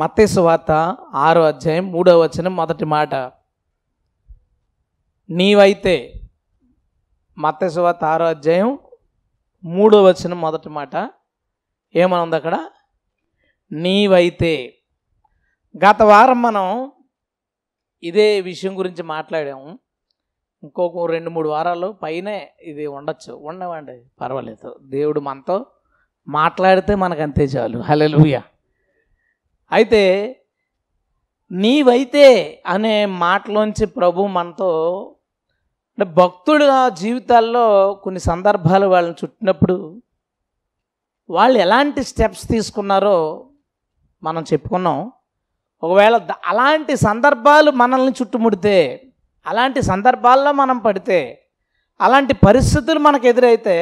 మత్తేసు వార్త ఆరో అధ్యాయం మూడో వచనం మొదటి మాట నీవైతే మత్తేసు వార్త ఆరో అధ్యాయం మూడో వచనం మొదటి మాట ఏమనుంది అక్కడ నీవైతే గత వారం మనం ఇదే విషయం గురించి మాట్లాడాము ఇంకొక రెండు మూడు వారాలు పైనే ఇది ఉండొచ్చు ఉండవండి పర్వాలేదు దేవుడు మనతో మాట్లాడితే మనకు అంతే చాలు హలో అయితే నీవైతే అనే మాటలోంచి ప్రభు మనతో అంటే భక్తుడు జీవితాల్లో కొన్ని సందర్భాలు వాళ్ళని చుట్టినప్పుడు వాళ్ళు ఎలాంటి స్టెప్స్ తీసుకున్నారో మనం చెప్పుకున్నాం ఒకవేళ అలాంటి సందర్భాలు మనల్ని చుట్టుముడితే అలాంటి సందర్భాల్లో మనం పడితే అలాంటి పరిస్థితులు మనకు ఎదురైతే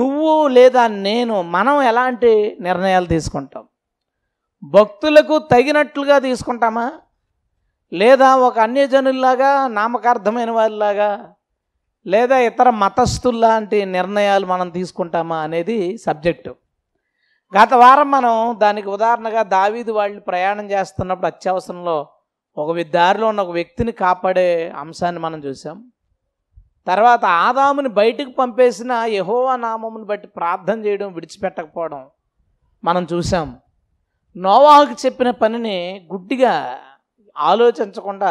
నువ్వు లేదా నేను మనం ఎలాంటి నిర్ణయాలు తీసుకుంటాం భక్తులకు తగినట్లుగా తీసుకుంటామా లేదా ఒక అన్యజనుల్లాగా నామకార్థమైన వారిలాగా లేదా ఇతర మతస్థుల్లాంటి నిర్ణయాలు మనం తీసుకుంటామా అనేది సబ్జెక్టు గత వారం మనం దానికి ఉదాహరణగా దావీదు వాళ్ళు ప్రయాణం చేస్తున్నప్పుడు అత్యవసరంలో ఒక దారిలో ఉన్న ఒక వ్యక్తిని కాపాడే అంశాన్ని మనం చూసాం తర్వాత ఆదాముని బయటకు పంపేసిన యహోవా నామముని బట్టి ప్రార్థన చేయడం విడిచిపెట్టకపోవడం మనం చూసాం నోవాహుకి చెప్పిన పనిని గుడ్డిగా ఆలోచించకుండా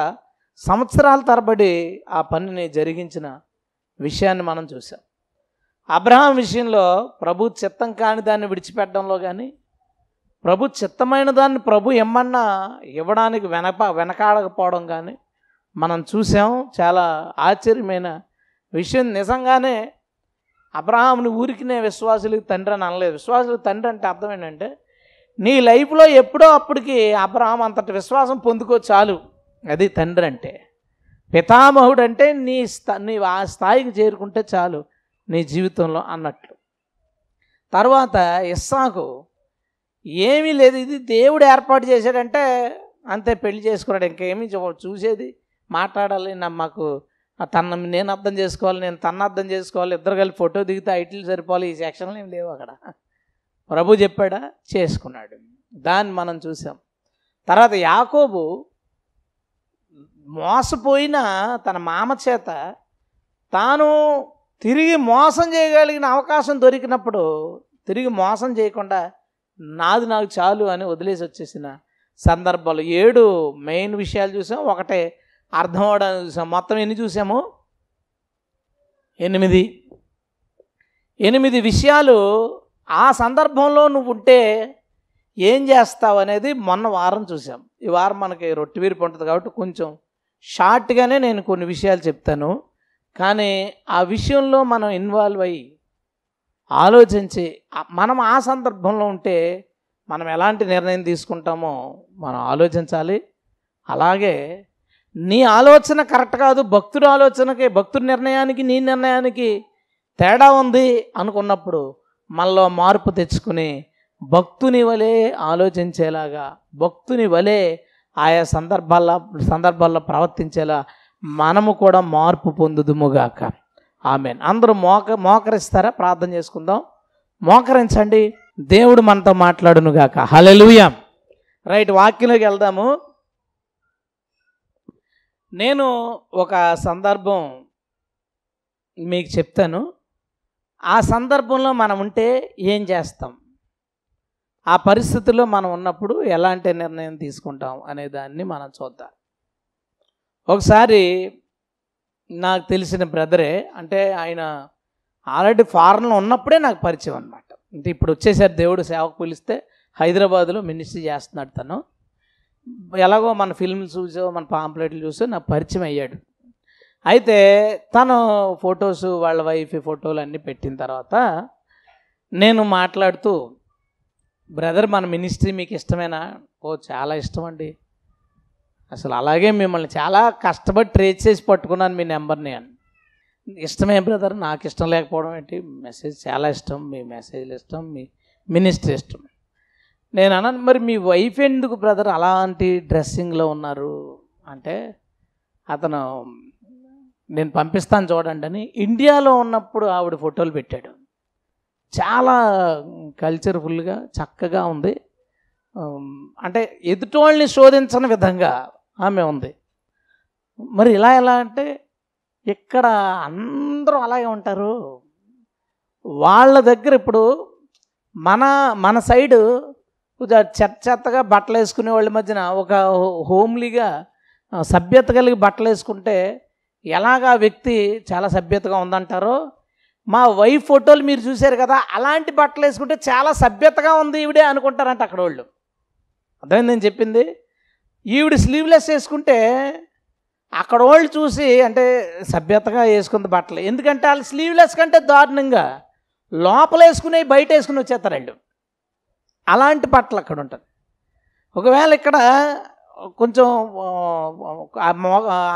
సంవత్సరాల తరబడి ఆ పనిని జరిగించిన విషయాన్ని మనం చూసాం అబ్రహాం విషయంలో ప్రభు చిత్తం కాని దాన్ని విడిచిపెట్టడంలో కానీ ప్రభు చిత్తమైన దాన్ని ప్రభు ఎమ్మన్నా ఇవ్వడానికి వెనక వెనకాడకపోవడం కానీ మనం చూసాం చాలా ఆశ్చర్యమైన విషయం నిజంగానే అబ్రహాంని ఊరికినే విశ్వాసులకు తండ్రి అని అనలేదు విశ్వాసులకు తండ్రి అంటే అర్థం ఏంటంటే నీ లైఫ్లో ఎప్పుడో అప్పటికి అబ్రహం అంతటి విశ్వాసం పొందుకో చాలు అది తండ్రి అంటే పితామహుడు అంటే నీ స్థా నీ ఆ స్థాయికి చేరుకుంటే చాలు నీ జీవితంలో అన్నట్లు తర్వాత ఇస్సాకు ఏమీ లేదు ఇది దేవుడు ఏర్పాటు చేశాడంటే అంతే పెళ్లి చేసుకున్నాడు ఇంకేమీ చూసేది మాట్లాడాలి మాకు తన నేను అర్థం చేసుకోవాలి నేను తన అర్థం చేసుకోవాలి ఇద్దరు కలిపి ఫోటో దిగితే ఐటీలు సరిపోవాలి ఈ సెక్షన్లు ఏం లేవు అక్కడ ప్రభు చెప్పాడా చేసుకున్నాడు దాన్ని మనం చూసాం తర్వాత యాకోబు మోసపోయిన తన మామ చేత తాను తిరిగి మోసం చేయగలిగిన అవకాశం దొరికినప్పుడు తిరిగి మోసం చేయకుండా నాది నాకు చాలు అని వదిలేసి వచ్చేసిన సందర్భాలు ఏడు మెయిన్ విషయాలు చూసాం ఒకటే అర్థం అవడానికి చూసాం మొత్తం ఎన్ని చూసాము ఎనిమిది ఎనిమిది విషయాలు ఆ సందర్భంలో నువ్వు ఉంటే ఏం చేస్తావు అనేది మొన్న వారం చూసాం ఈ వారం మనకి రొట్టె వీరిపి ఉంటుంది కాబట్టి కొంచెం షార్ట్గానే నేను కొన్ని విషయాలు చెప్తాను కానీ ఆ విషయంలో మనం ఇన్వాల్వ్ అయ్యి ఆలోచించి మనం ఆ సందర్భంలో ఉంటే మనం ఎలాంటి నిర్ణయం తీసుకుంటామో మనం ఆలోచించాలి అలాగే నీ ఆలోచన కరెక్ట్ కాదు భక్తుడి ఆలోచనకి భక్తుడి నిర్ణయానికి నీ నిర్ణయానికి తేడా ఉంది అనుకున్నప్పుడు మనలో మార్పు తెచ్చుకుని భక్తుని వలె ఆలోచించేలాగా భక్తుని వలె ఆయా సందర్భాల్లో సందర్భాల్లో ప్రవర్తించేలా మనము కూడా మార్పు పొందుదుముగాక ఆమెన్ అందరూ మోక మోకరిస్తారా ప్రార్థన చేసుకుందాం మోకరించండి దేవుడు మనతో మాట్లాడునుగాక హలెలుయ రైట్ వాక్యంలోకి వెళ్దాము నేను ఒక సందర్భం మీకు చెప్తాను ఆ సందర్భంలో మనం ఉంటే ఏం చేస్తాం ఆ పరిస్థితిలో మనం ఉన్నప్పుడు ఎలాంటి నిర్ణయం తీసుకుంటాం అనే దాన్ని మనం చూద్దాం ఒకసారి నాకు తెలిసిన బ్రదరే అంటే ఆయన ఆల్రెడీ ఫారెన్లో ఉన్నప్పుడే నాకు పరిచయం అనమాట అంటే ఇప్పుడు వచ్చేసారి దేవుడు సేవకు పిలిస్తే హైదరాబాద్లో మినిస్ట్రీ చేస్తున్నాడు తను ఎలాగో మన ఫిల్మ్లు చూసో మన పాంప్లెట్లు చూసో నాకు పరిచయం అయ్యాడు అయితే తను ఫొటోస్ వాళ్ళ వైఫ్ ఫోటోలు అన్నీ పెట్టిన తర్వాత నేను మాట్లాడుతూ బ్రదర్ మన మినిస్ట్రీ మీకు ఇష్టమేనా ఓ చాలా ఇష్టం అండి అసలు అలాగే మిమ్మల్ని చాలా కష్టపడి ట్రేస్ చేసి పట్టుకున్నాను మీ నెంబర్ని అని ఇష్టమే బ్రదర్ నాకు ఇష్టం లేకపోవడం ఏంటి మెసేజ్ చాలా ఇష్టం మీ మెసేజ్లు ఇష్టం మీ మినిస్ట్రీ ఇష్టం నేను అన్నాను మరి మీ వైఫ్ ఎందుకు బ్రదర్ అలాంటి డ్రెస్సింగ్లో ఉన్నారు అంటే అతను నేను పంపిస్తాను చూడండి అని ఇండియాలో ఉన్నప్పుడు ఆవిడ ఫోటోలు పెట్టాడు చాలా కల్చర్ఫుల్గా చక్కగా ఉంది అంటే ఎదుటోళ్ళని శోధించని విధంగా ఆమె ఉంది మరి ఇలా ఎలా అంటే ఇక్కడ అందరూ అలాగే ఉంటారు వాళ్ళ దగ్గర ఇప్పుడు మన మన సైడు చెత్త చెత్తగా బట్టలు వేసుకునే వాళ్ళ మధ్యన ఒక హోమ్లీగా సభ్యత కలిగి బట్టలు వేసుకుంటే ఎలాగా వ్యక్తి చాలా సభ్యతగా ఉందంటారో మా వైఫ్ ఫోటోలు మీరు చూశారు కదా అలాంటి బట్టలు వేసుకుంటే చాలా సభ్యతగా ఉంది ఈవిడే అనుకుంటారంట అక్కడ వాళ్ళు అర్థమైంది నేను చెప్పింది ఈవిడ స్లీవ్లెస్ వేసుకుంటే అక్కడ వాళ్ళు చూసి అంటే సభ్యతగా వేసుకుంది బట్టలు ఎందుకంటే వాళ్ళు స్లీవ్లెస్ కంటే దారుణంగా లోపల వేసుకునే బయట వేసుకుని వచ్చేస్తారు వాళ్ళు అలాంటి బట్టలు అక్కడ ఉంటుంది ఒకవేళ ఇక్కడ కొంచెం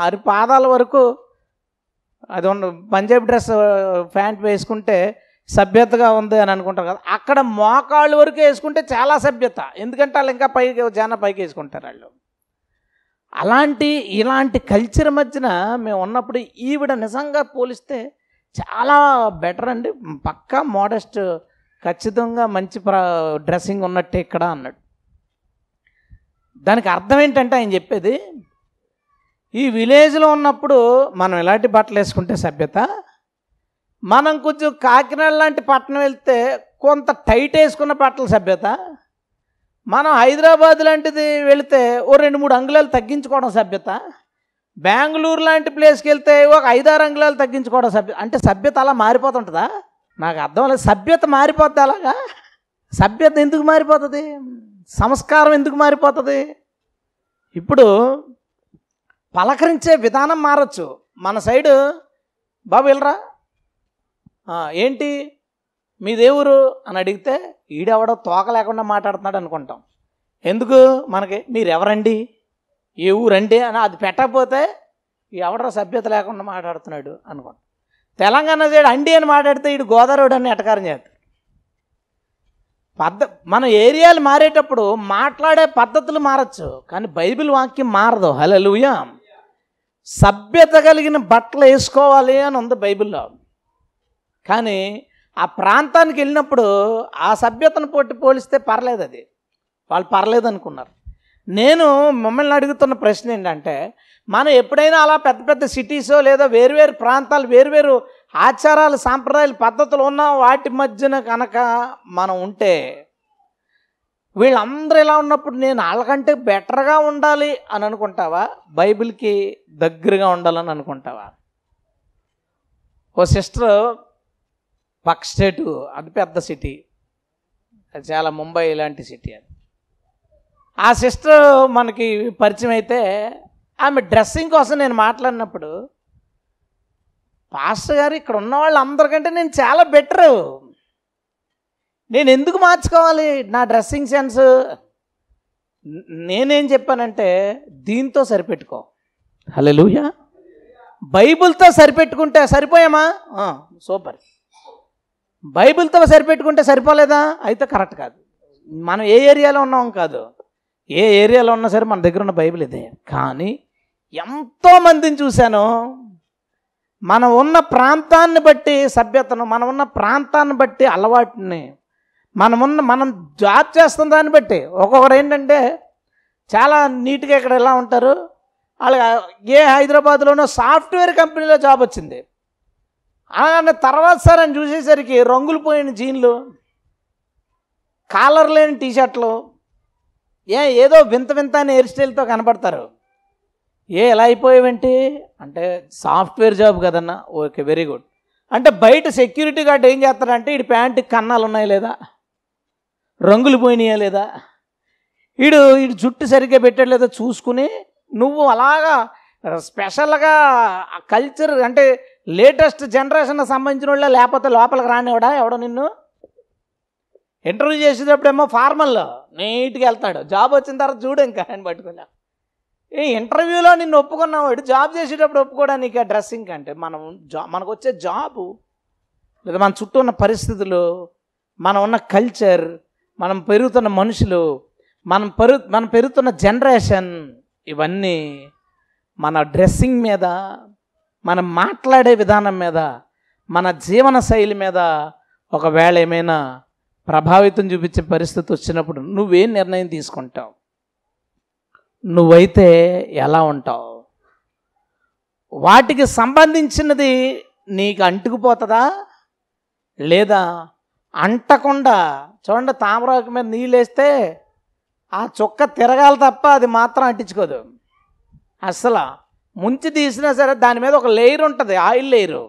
అరి పాదాల వరకు అది పంజాబ్ డ్రెస్ ప్యాంట్ వేసుకుంటే సభ్యతగా ఉంది అని అనుకుంటారు కదా అక్కడ మోకాళ్ళు వరకు వేసుకుంటే చాలా సభ్యత ఎందుకంటే వాళ్ళు ఇంకా పైకి జాన పైకి వేసుకుంటారు వాళ్ళు అలాంటి ఇలాంటి కల్చర్ మధ్యన మేము ఉన్నప్పుడు ఈవిడ నిజంగా పోలిస్తే చాలా బెటర్ అండి పక్కా మోడెస్ట్ ఖచ్చితంగా మంచి డ్రెస్సింగ్ ఉన్నట్టే ఇక్కడ అన్నాడు దానికి అర్థం ఏంటంటే ఆయన చెప్పేది ఈ విలేజ్లో ఉన్నప్పుడు మనం ఎలాంటి బట్టలు వేసుకుంటే సభ్యత మనం కొంచెం కాకినాడ లాంటి పట్టణం వెళ్తే కొంత టైట్ వేసుకున్న బట్టలు సభ్యత మనం హైదరాబాద్ లాంటిది వెళితే ఓ రెండు మూడు అంగుళాలు తగ్గించుకోవడం సభ్యత బెంగళూరు లాంటి ప్లేస్కి వెళ్తే ఒక ఐదారు అంగుళాలు తగ్గించుకోవడం సభ్య అంటే సభ్యత అలా మారిపోతుంటుందా నాకు అర్థం లేదు సభ్యత మారిపోద్ది అలాగా సభ్యత ఎందుకు మారిపోతుంది సంస్కారం ఎందుకు మారిపోతుంది ఇప్పుడు పలకరించే విధానం మారచ్చు మన సైడు బాబు వెళ్ళరా ఏంటి మీ దేవురు అని అడిగితే ఈడెవడో తోక లేకుండా మాట్లాడుతున్నాడు అనుకుంటాం ఎందుకు మనకి మీరెవరండి ఏ ఊరండి అని అది పెట్టకపోతే ఎవడో సభ్యత లేకుండా మాట్లాడుతున్నాడు అనుకుంటాం తెలంగాణ సైడ్ అండి అని మాట్లాడితే ఈడు గోదావరి అని ఎటకారం చేస్తాడు పద్ధ మన ఏరియాలు మారేటప్పుడు మాట్లాడే పద్ధతులు మారచ్చు కానీ బైబిల్ వాక్యం మారదు హలలుయ సభ్యత కలిగిన బట్టలు వేసుకోవాలి అని ఉంది బైబిల్లో కానీ ఆ ప్రాంతానికి వెళ్ళినప్పుడు ఆ సభ్యతను పొట్టి పోలిస్తే పర్లేదు అది వాళ్ళు పర్లేదు అనుకున్నారు నేను మిమ్మల్ని అడుగుతున్న ప్రశ్న ఏంటంటే మనం ఎప్పుడైనా అలా పెద్ద పెద్ద సిటీసో లేదా వేరువేరు ప్రాంతాలు వేరువేరు ఆచారాలు సాంప్రదాయాలు పద్ధతులు ఉన్న వాటి మధ్యన కనుక మనం ఉంటే వీళ్ళందరూ ఇలా ఉన్నప్పుడు నేను వాళ్ళకంటే బెటర్గా ఉండాలి అని అనుకుంటావా బైబిల్కి దగ్గరగా ఉండాలని అనుకుంటావా ఓ సిస్టర్ పక్ స్టేటు అది పెద్ద సిటీ అది చాలా ముంబై ఇలాంటి సిటీ అది ఆ సిస్టర్ మనకి పరిచయం అయితే ఆమె డ్రెస్సింగ్ కోసం నేను మాట్లాడినప్పుడు పాస్టర్ గారు ఇక్కడ ఉన్న వాళ్ళు అందరికంటే నేను చాలా బెటరు నేను ఎందుకు మార్చుకోవాలి నా డ్రెస్సింగ్ సెన్స్ నేనేం చెప్పానంటే దీంతో సరిపెట్టుకో లూయా బైబుల్తో సరిపెట్టుకుంటే సరిపోయామా సూపర్ బైబిల్తో సరిపెట్టుకుంటే సరిపోలేదా అయితే కరెక్ట్ కాదు మనం ఏ ఏరియాలో ఉన్నాం కాదు ఏ ఏరియాలో ఉన్నా సరే మన దగ్గర ఉన్న బైబిల్ ఇదే కానీ ఎంతోమందిని చూశాను మనం ఉన్న ప్రాంతాన్ని బట్టి సభ్యతను మనం ఉన్న ప్రాంతాన్ని బట్టి అలవాటుని మనమున్న మనం జాబ్ చేస్తున్న దాన్ని బట్టి ఒక్కొక్కరు ఏంటంటే చాలా నీట్గా ఇక్కడ ఎలా ఉంటారు అలాగే ఏ హైదరాబాద్లోనో సాఫ్ట్వేర్ కంపెనీలో జాబ్ వచ్చింది అలాగే తర్వాత సార్ అని చూసేసరికి రంగులు పోయిన జీన్లు కాలర్ లేని టీషర్ట్లు ఏ ఏదో వింత వింత అనే హెయిర్ స్టైల్తో కనపడతారు ఏ ఎలా అయిపోయావేంటి అంటే సాఫ్ట్వేర్ జాబ్ కదన్నా ఓకే వెరీ గుడ్ అంటే బయట సెక్యూరిటీ గార్డ్ ఏం చేస్తాడంటే ఇటు ప్యాంటు కన్నాలు ఉన్నాయా లేదా రంగులు పోయినాయా లేదా వీడు ఇటు జుట్టు సరిగ్గా పెట్టాడు లేదా చూసుకుని నువ్వు అలాగా స్పెషల్గా కల్చర్ అంటే లేటెస్ట్ జనరేషన్కి సంబంధించిన వాళ్ళే లేకపోతే లోపలికి రానివాడా ఎవడో నిన్ను ఇంటర్వ్యూ చేసేటప్పుడేమో ఫార్మల్లో నీట్గా వెళ్తాడు జాబ్ వచ్చిన తర్వాత చూడు ఇంకా ఆయన పట్టుకున్నా ఏ ఇంటర్వ్యూలో నిన్ను ఒప్పుకున్నవాడు జాబ్ చేసేటప్పుడు ఒప్పుకోవడానికి ఆ డ్రెస్సింగ్ అంటే మనం జా మనకు వచ్చే జాబు లేదా మన చుట్టూ ఉన్న పరిస్థితులు మనం ఉన్న కల్చర్ మనం పెరుగుతున్న మనుషులు మనం పెరుగు మనం పెరుగుతున్న జనరేషన్ ఇవన్నీ మన డ్రెస్సింగ్ మీద మనం మాట్లాడే విధానం మీద మన జీవన శైలి మీద ఒకవేళ ఏమైనా ప్రభావితం చూపించే పరిస్థితి వచ్చినప్పుడు నువ్వేం నిర్ణయం తీసుకుంటావు నువ్వైతే ఎలా ఉంటావు వాటికి సంబంధించినది నీకు అంటుకుపోతుందా లేదా అంటకుండా చూడండి తామరాకు మీద నీళ్ళు వేస్తే ఆ చుక్క తిరగాలి తప్ప అది మాత్రం అంటించుకోదు అసలు ముంచి తీసినా సరే దాని మీద ఒక లేయర్ ఉంటుంది ఆయిల్ లేయరు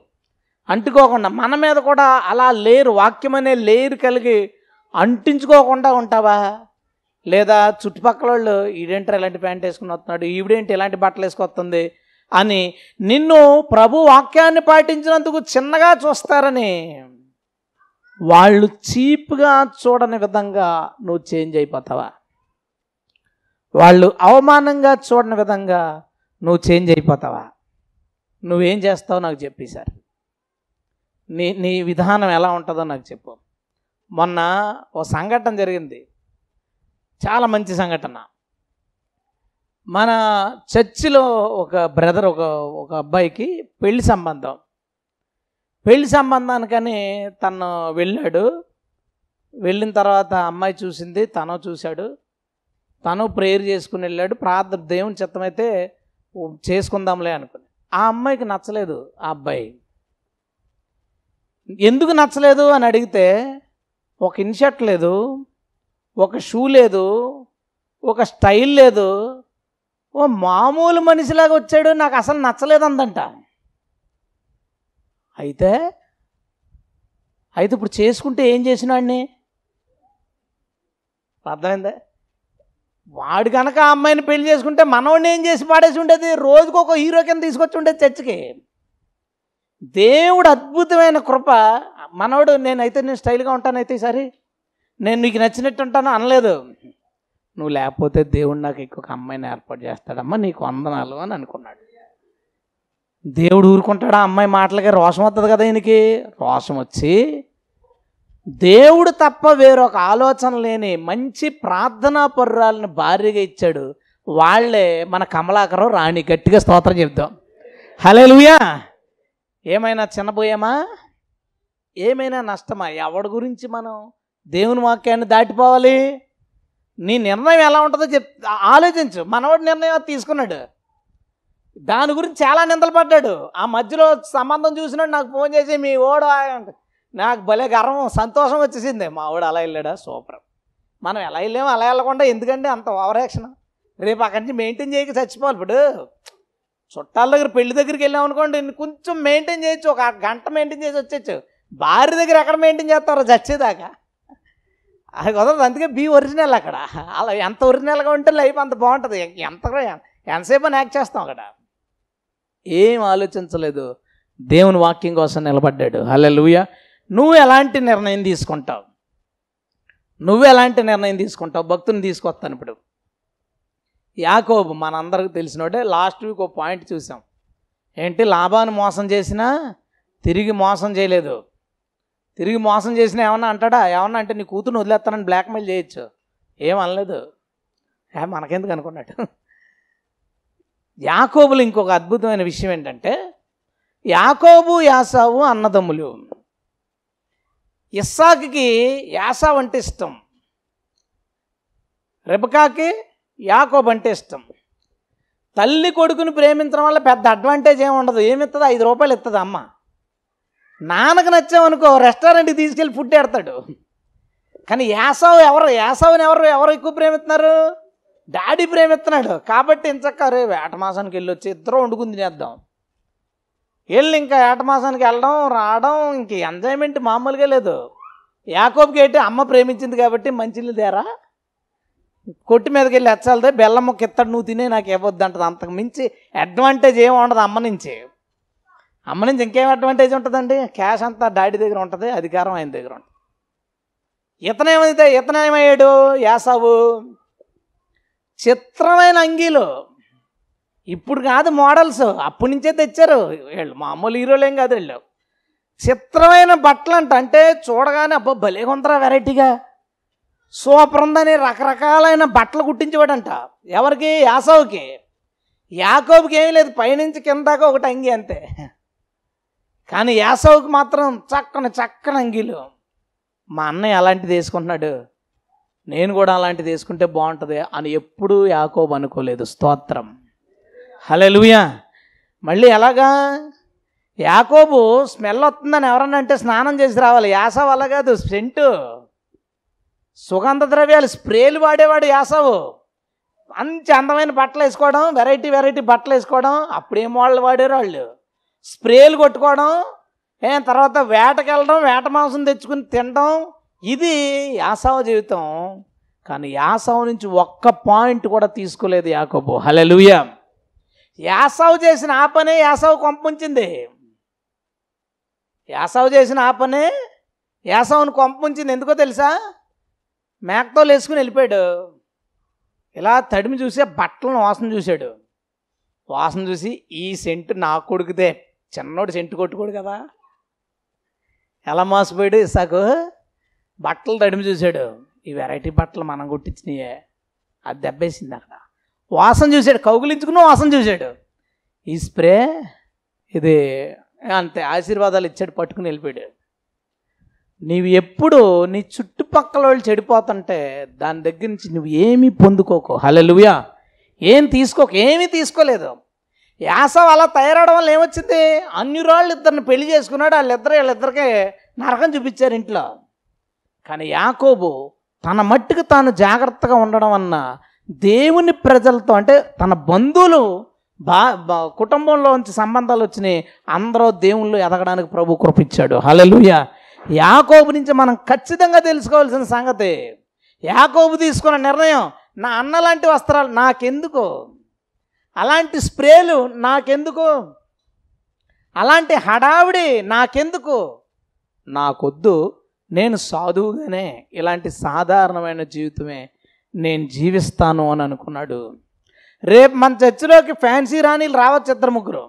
అంటుకోకుండా మన మీద కూడా అలా లేరు వాక్యం అనే లేయర్ కలిగి అంటించుకోకుండా ఉంటావా లేదా చుట్టుపక్కల వాళ్ళు ఈడేంటారు ఇలాంటి ప్యాంట్ వేసుకుని వస్తున్నాడు ఈవిడేంటి ఇలాంటి బట్టలు వేసుకొస్తుంది అని నిన్ను ప్రభు వాక్యాన్ని పాటించినందుకు చిన్నగా చూస్తారని వాళ్ళు చీప్గా చూడని విధంగా నువ్వు చేంజ్ అయిపోతావా వాళ్ళు అవమానంగా చూడని విధంగా నువ్వు చేంజ్ అయిపోతావా నువ్వేం చేస్తావో నాకు చెప్పి సార్ నీ నీ విధానం ఎలా ఉంటుందో నాకు చెప్పు మొన్న ఓ సంఘటన జరిగింది చాలా మంచి సంఘటన మన చర్చిలో ఒక బ్రదర్ ఒక ఒక అబ్బాయికి పెళ్లి సంబంధం పెళ్లి సంబంధానికని తను వెళ్ళాడు వెళ్ళిన తర్వాత అమ్మాయి చూసింది తను చూశాడు తను ప్రేయర్ చేసుకుని వెళ్ళాడు ప్రార్థన దేవుని చిత్తమైతే చేసుకుందాంలే అనుకుని ఆ అమ్మాయికి నచ్చలేదు ఆ అబ్బాయి ఎందుకు నచ్చలేదు అని అడిగితే ఒక ఇన్షర్ట్ లేదు ఒక షూ లేదు ఒక స్టైల్ లేదు ఓ మామూలు మనిషిలాగా వచ్చాడు నాకు అసలు నచ్చలేదు అందంట అయితే అయితే ఇప్పుడు చేసుకుంటే ఏం చేసినాడిని అర్థమైందే వాడు కనుక ఆ అమ్మాయిని పెళ్లి చేసుకుంటే మనవాడిని ఏం చేసి పాడేసి ఉండేది రోజుకు ఒక హీరో కింద తీసుకొచ్చి ఉండేది చర్చికి దేవుడు అద్భుతమైన కృప మనవడు నేనైతే నేను స్టైల్గా ఉంటానైతే ఈసారి నేను నీకు నచ్చినట్టు ఉంటాను అనలేదు నువ్వు లేకపోతే దేవుడు నాకు ఇంకొక అమ్మాయిని ఏర్పాటు చేస్తాడమ్మా నీకు వందనాలు అని అనుకున్నాడు దేవుడు ఊరుకుంటాడు ఆ అమ్మాయి మాటలకి రోషం వస్తుంది కదా ఈయనకి రోషం వచ్చి దేవుడు తప్ప వేరొక ఆలోచన లేని మంచి ప్రార్థనా పర్రాలను భార్యగా ఇచ్చాడు వాళ్ళే మన కమలాకరం రాణి గట్టిగా స్తోత్రం చెప్దాం హలే లూయా ఏమైనా చిన్నపోయామా ఏమైనా నష్టమా ఎవడి గురించి మనం దేవుని వాక్యాన్ని దాటిపోవాలి నీ నిర్ణయం ఎలా ఉంటుందో చెప్ ఆలోచించు మనవాడు నిర్ణయం తీసుకున్నాడు దాని గురించి చాలా నిందలు పడ్డాడు ఆ మధ్యలో సంబంధం చూసినాడు నాకు ఫోన్ చేసి మీ ఓడు నాకు భలే గర్వం సంతోషం వచ్చేసింది మా ఓడు అలా వెళ్ళాడా సూపర్ మనం ఎలా వెళ్ళాము అలా వెళ్ళకుండా ఎందుకంటే అంత ఓవర్ రేపు అక్కడి నుంచి మెయింటైన్ చేయక చచ్చిపోవాలి ఇప్పుడు చుట్టాల దగ్గర పెళ్లి దగ్గరికి వెళ్ళాం అనుకోండి కొంచెం మెయింటైన్ చేయొచ్చు ఒక గంట మెయింటైన్ చేసి వచ్చేచ్చు భార్య దగ్గర ఎక్కడ మెయింటైన్ చేస్తారో చచ్చేదాకా అది కుదరదు అందుకే బీ ఒరిజినల్ అక్కడ అలా ఎంత ఒరిజినల్గా ఉంటే లైఫ్ అంత బాగుంటుంది ఎంత ఎంతసేపు యాక్ట్ చేస్తాం అక్కడ ఏం ఆలోచించలేదు దేవుని వాక్యం కోసం నిలబడ్డాడు అలా లూయ నువ్వు ఎలాంటి నిర్ణయం తీసుకుంటావు నువ్వు ఎలాంటి నిర్ణయం తీసుకుంటావు భక్తుని తీసుకొస్తాను ఇప్పుడు యాకోబు మనందరికి తెలిసినోటే లాస్ట్ వీక్ ఒక పాయింట్ చూసాం ఏంటి లాభాన్ని మోసం చేసినా తిరిగి మోసం చేయలేదు తిరిగి మోసం చేసినా ఏమన్నా అంటాడా ఏమన్నా అంటే నీ కూతురుని వదిలేస్తానని బ్లాక్మెయిల్ చేయొచ్చు ఏం అనలేదు మనకెందుకు అనుకున్నాడు యాకోబులు ఇంకొక అద్భుతమైన విషయం ఏంటంటే యాకోబు యాసావు అన్నదమ్ములు ఇస్సాకి యాసావ్ అంటే ఇష్టం రెబకాకి యాకోబ్ అంటే ఇష్టం తల్లి కొడుకుని ప్రేమించడం వల్ల పెద్ద అడ్వాంటేజ్ ఏమి ఉండదు ఏమి ఇస్తుంది ఐదు రూపాయలు ఇస్తుంది అమ్మ నాన్నకు నచ్చామనుకో రెస్టారెంట్కి తీసుకెళ్ళి ఫుడ్ పెడతాడు కానీ యాసవ్ ఎవరు యాసవ్ని ఎవరు ఎవరు ఎక్కువ ప్రేమిస్తున్నారు డాడీ ప్రేమిస్తున్నాడు కాబట్టి ఇంతక్క రే వేటమాసానికి వెళ్ళొచ్చి ఇద్దరు వండుకుంది చేద్దాం వెళ్ళి ఇంకా ఏటమాసానికి వెళ్ళడం రావడం ఇంక ఎంజాయ్మెంట్ మామూలుగా లేదు యాకోబ్కి ఏంటి అమ్మ ప్రేమించింది కాబట్టి మంచిళ్ళు తేరా కొట్టు మీదకి వెళ్ళి బెల్లం బెల్లమ్మ ఇత్తడు నువ్వు తినే నాకు ఇవ్వద్దు అంటది అంతకు మించి అడ్వాంటేజ్ ఏమి ఉండదు అమ్మ నుంచి అమ్మ నుంచి ఇంకేం అడ్వాంటేజ్ ఉంటుందండి క్యాష్ అంతా డాడీ దగ్గర ఉంటుంది అధికారం ఆయన దగ్గర ఉంటుంది ఇతనేమైతే ఇతనేమయ్యాడు యాసావు చిత్రమైన అంగీలు ఇప్పుడు కాదు మోడల్స్ అప్పటి నుంచే తెచ్చారు వీళ్ళు మామూలు హీరోలు ఏం కాదు వీళ్ళు చిత్రమైన బట్టలు అంట అంటే చూడగానే అబ్బా భలే కొందరా వెరైటీగా సూపర్ ఉందని రకరకాలైన బట్టలు కుట్టించేవాడంట ఎవరికి యాసవుకి యాకోబుకి ఏమీ లేదు పైనుంచి కిందాక ఒకటి అంగి అంతే కానీ యాసవుకి మాత్రం చక్కని చక్కని అంగీలు మా అన్నయ్య అలాంటిది వేసుకుంటున్నాడు నేను కూడా అలాంటిది వేసుకుంటే బాగుంటుంది అని ఎప్పుడూ యాకోబు అనుకోలేదు స్తోత్రం హలే లూయా మళ్ళీ ఎలాగా యాకోబు స్మెల్ వస్తుందని ఎవరన్నా అంటే స్నానం చేసి రావాలి యాసవ్ అలా కాదు స్ప్రెంట్ సుగంధ ద్రవ్యాలు స్ప్రేలు వాడేవాడు యాసవు మంచి అందమైన బట్టలు వేసుకోవడం వెరైటీ వెరైటీ బట్టలు వేసుకోవడం అప్పుడేం వాళ్ళు వాడారు వాళ్ళు స్ప్రేలు కొట్టుకోవడం తర్వాత వేటకెళ్ళడం వేట మాంసం తెచ్చుకుని తినడం ఇది యాసవ జీవితం కానీ యాసవ నుంచి ఒక్క పాయింట్ కూడా తీసుకోలేదు యాకబు హలలుయ యాసవ్ చేసిన ఆ పనే యాసవ్ కొంపుంచింది యాసవ్ చేసిన ఆ పనే యాసవుని కొంపుంచింది ఎందుకో తెలుసా మేకతో వేసుకుని వెళ్ళిపోయాడు ఇలా తడిమి చూసి బట్టలను వాసన చూశాడు వాసన చూసి ఈ సెంటు నా కొడుకుదే చిన్నోడు సెంటు కొట్టుకోడు కదా ఎలా మోసపోయాడు ఇసాకు బట్టలు తడిమి చూశాడు ఈ వెరైటీ బట్టలు మనం కొట్టించినాయే అది దెబ్బేసింది అక్కడ వాసన చూశాడు కౌగులించుకుని వాసన చూశాడు ఈ స్ప్రే ఇది అంతే ఆశీర్వాదాలు ఇచ్చాడు పట్టుకుని వెళ్ళిపోయాడు నీవు ఎప్పుడు నీ చుట్టుపక్కల వాళ్ళు చెడిపోతుంటే దాని దగ్గర నుంచి నువ్వు ఏమీ పొందుకోకు హలో ఏం తీసుకోకు ఏమీ తీసుకోలేదు యాసవ అలా తయారవడం వల్ల ఏమొచ్చింది రాళ్ళు ఇద్దరిని పెళ్లి చేసుకున్నాడు వాళ్ళిద్దరు వీళ్ళిద్దరికే నరకం చూపించారు ఇంట్లో కానీ యాకోబు తన మట్టుకు తాను జాగ్రత్తగా ఉండడం వలన దేవుని ప్రజలతో అంటే తన బంధువులు బా కుటుంబంలో ఉంచి సంబంధాలు వచ్చినాయి అందరూ దేవుళ్ళు ఎదగడానికి ప్రభు కురిపించాడు హలలుయ యాకోబు నుంచి మనం ఖచ్చితంగా తెలుసుకోవాల్సిన సంగతి యాకోబు తీసుకున్న నిర్ణయం నా అన్న లాంటి వస్త్రాలు నాకెందుకు అలాంటి స్ప్రేలు నాకెందుకు అలాంటి హడావిడి నాకెందుకు నాకొద్దు నేను సాధువుగానే ఇలాంటి సాధారణమైన జీవితమే నేను జీవిస్తాను అని అనుకున్నాడు రేపు మన చర్చిలోకి ఫ్యాన్సీ రాణీలు రావచ్చు ఇద్దరు ముగ్గురు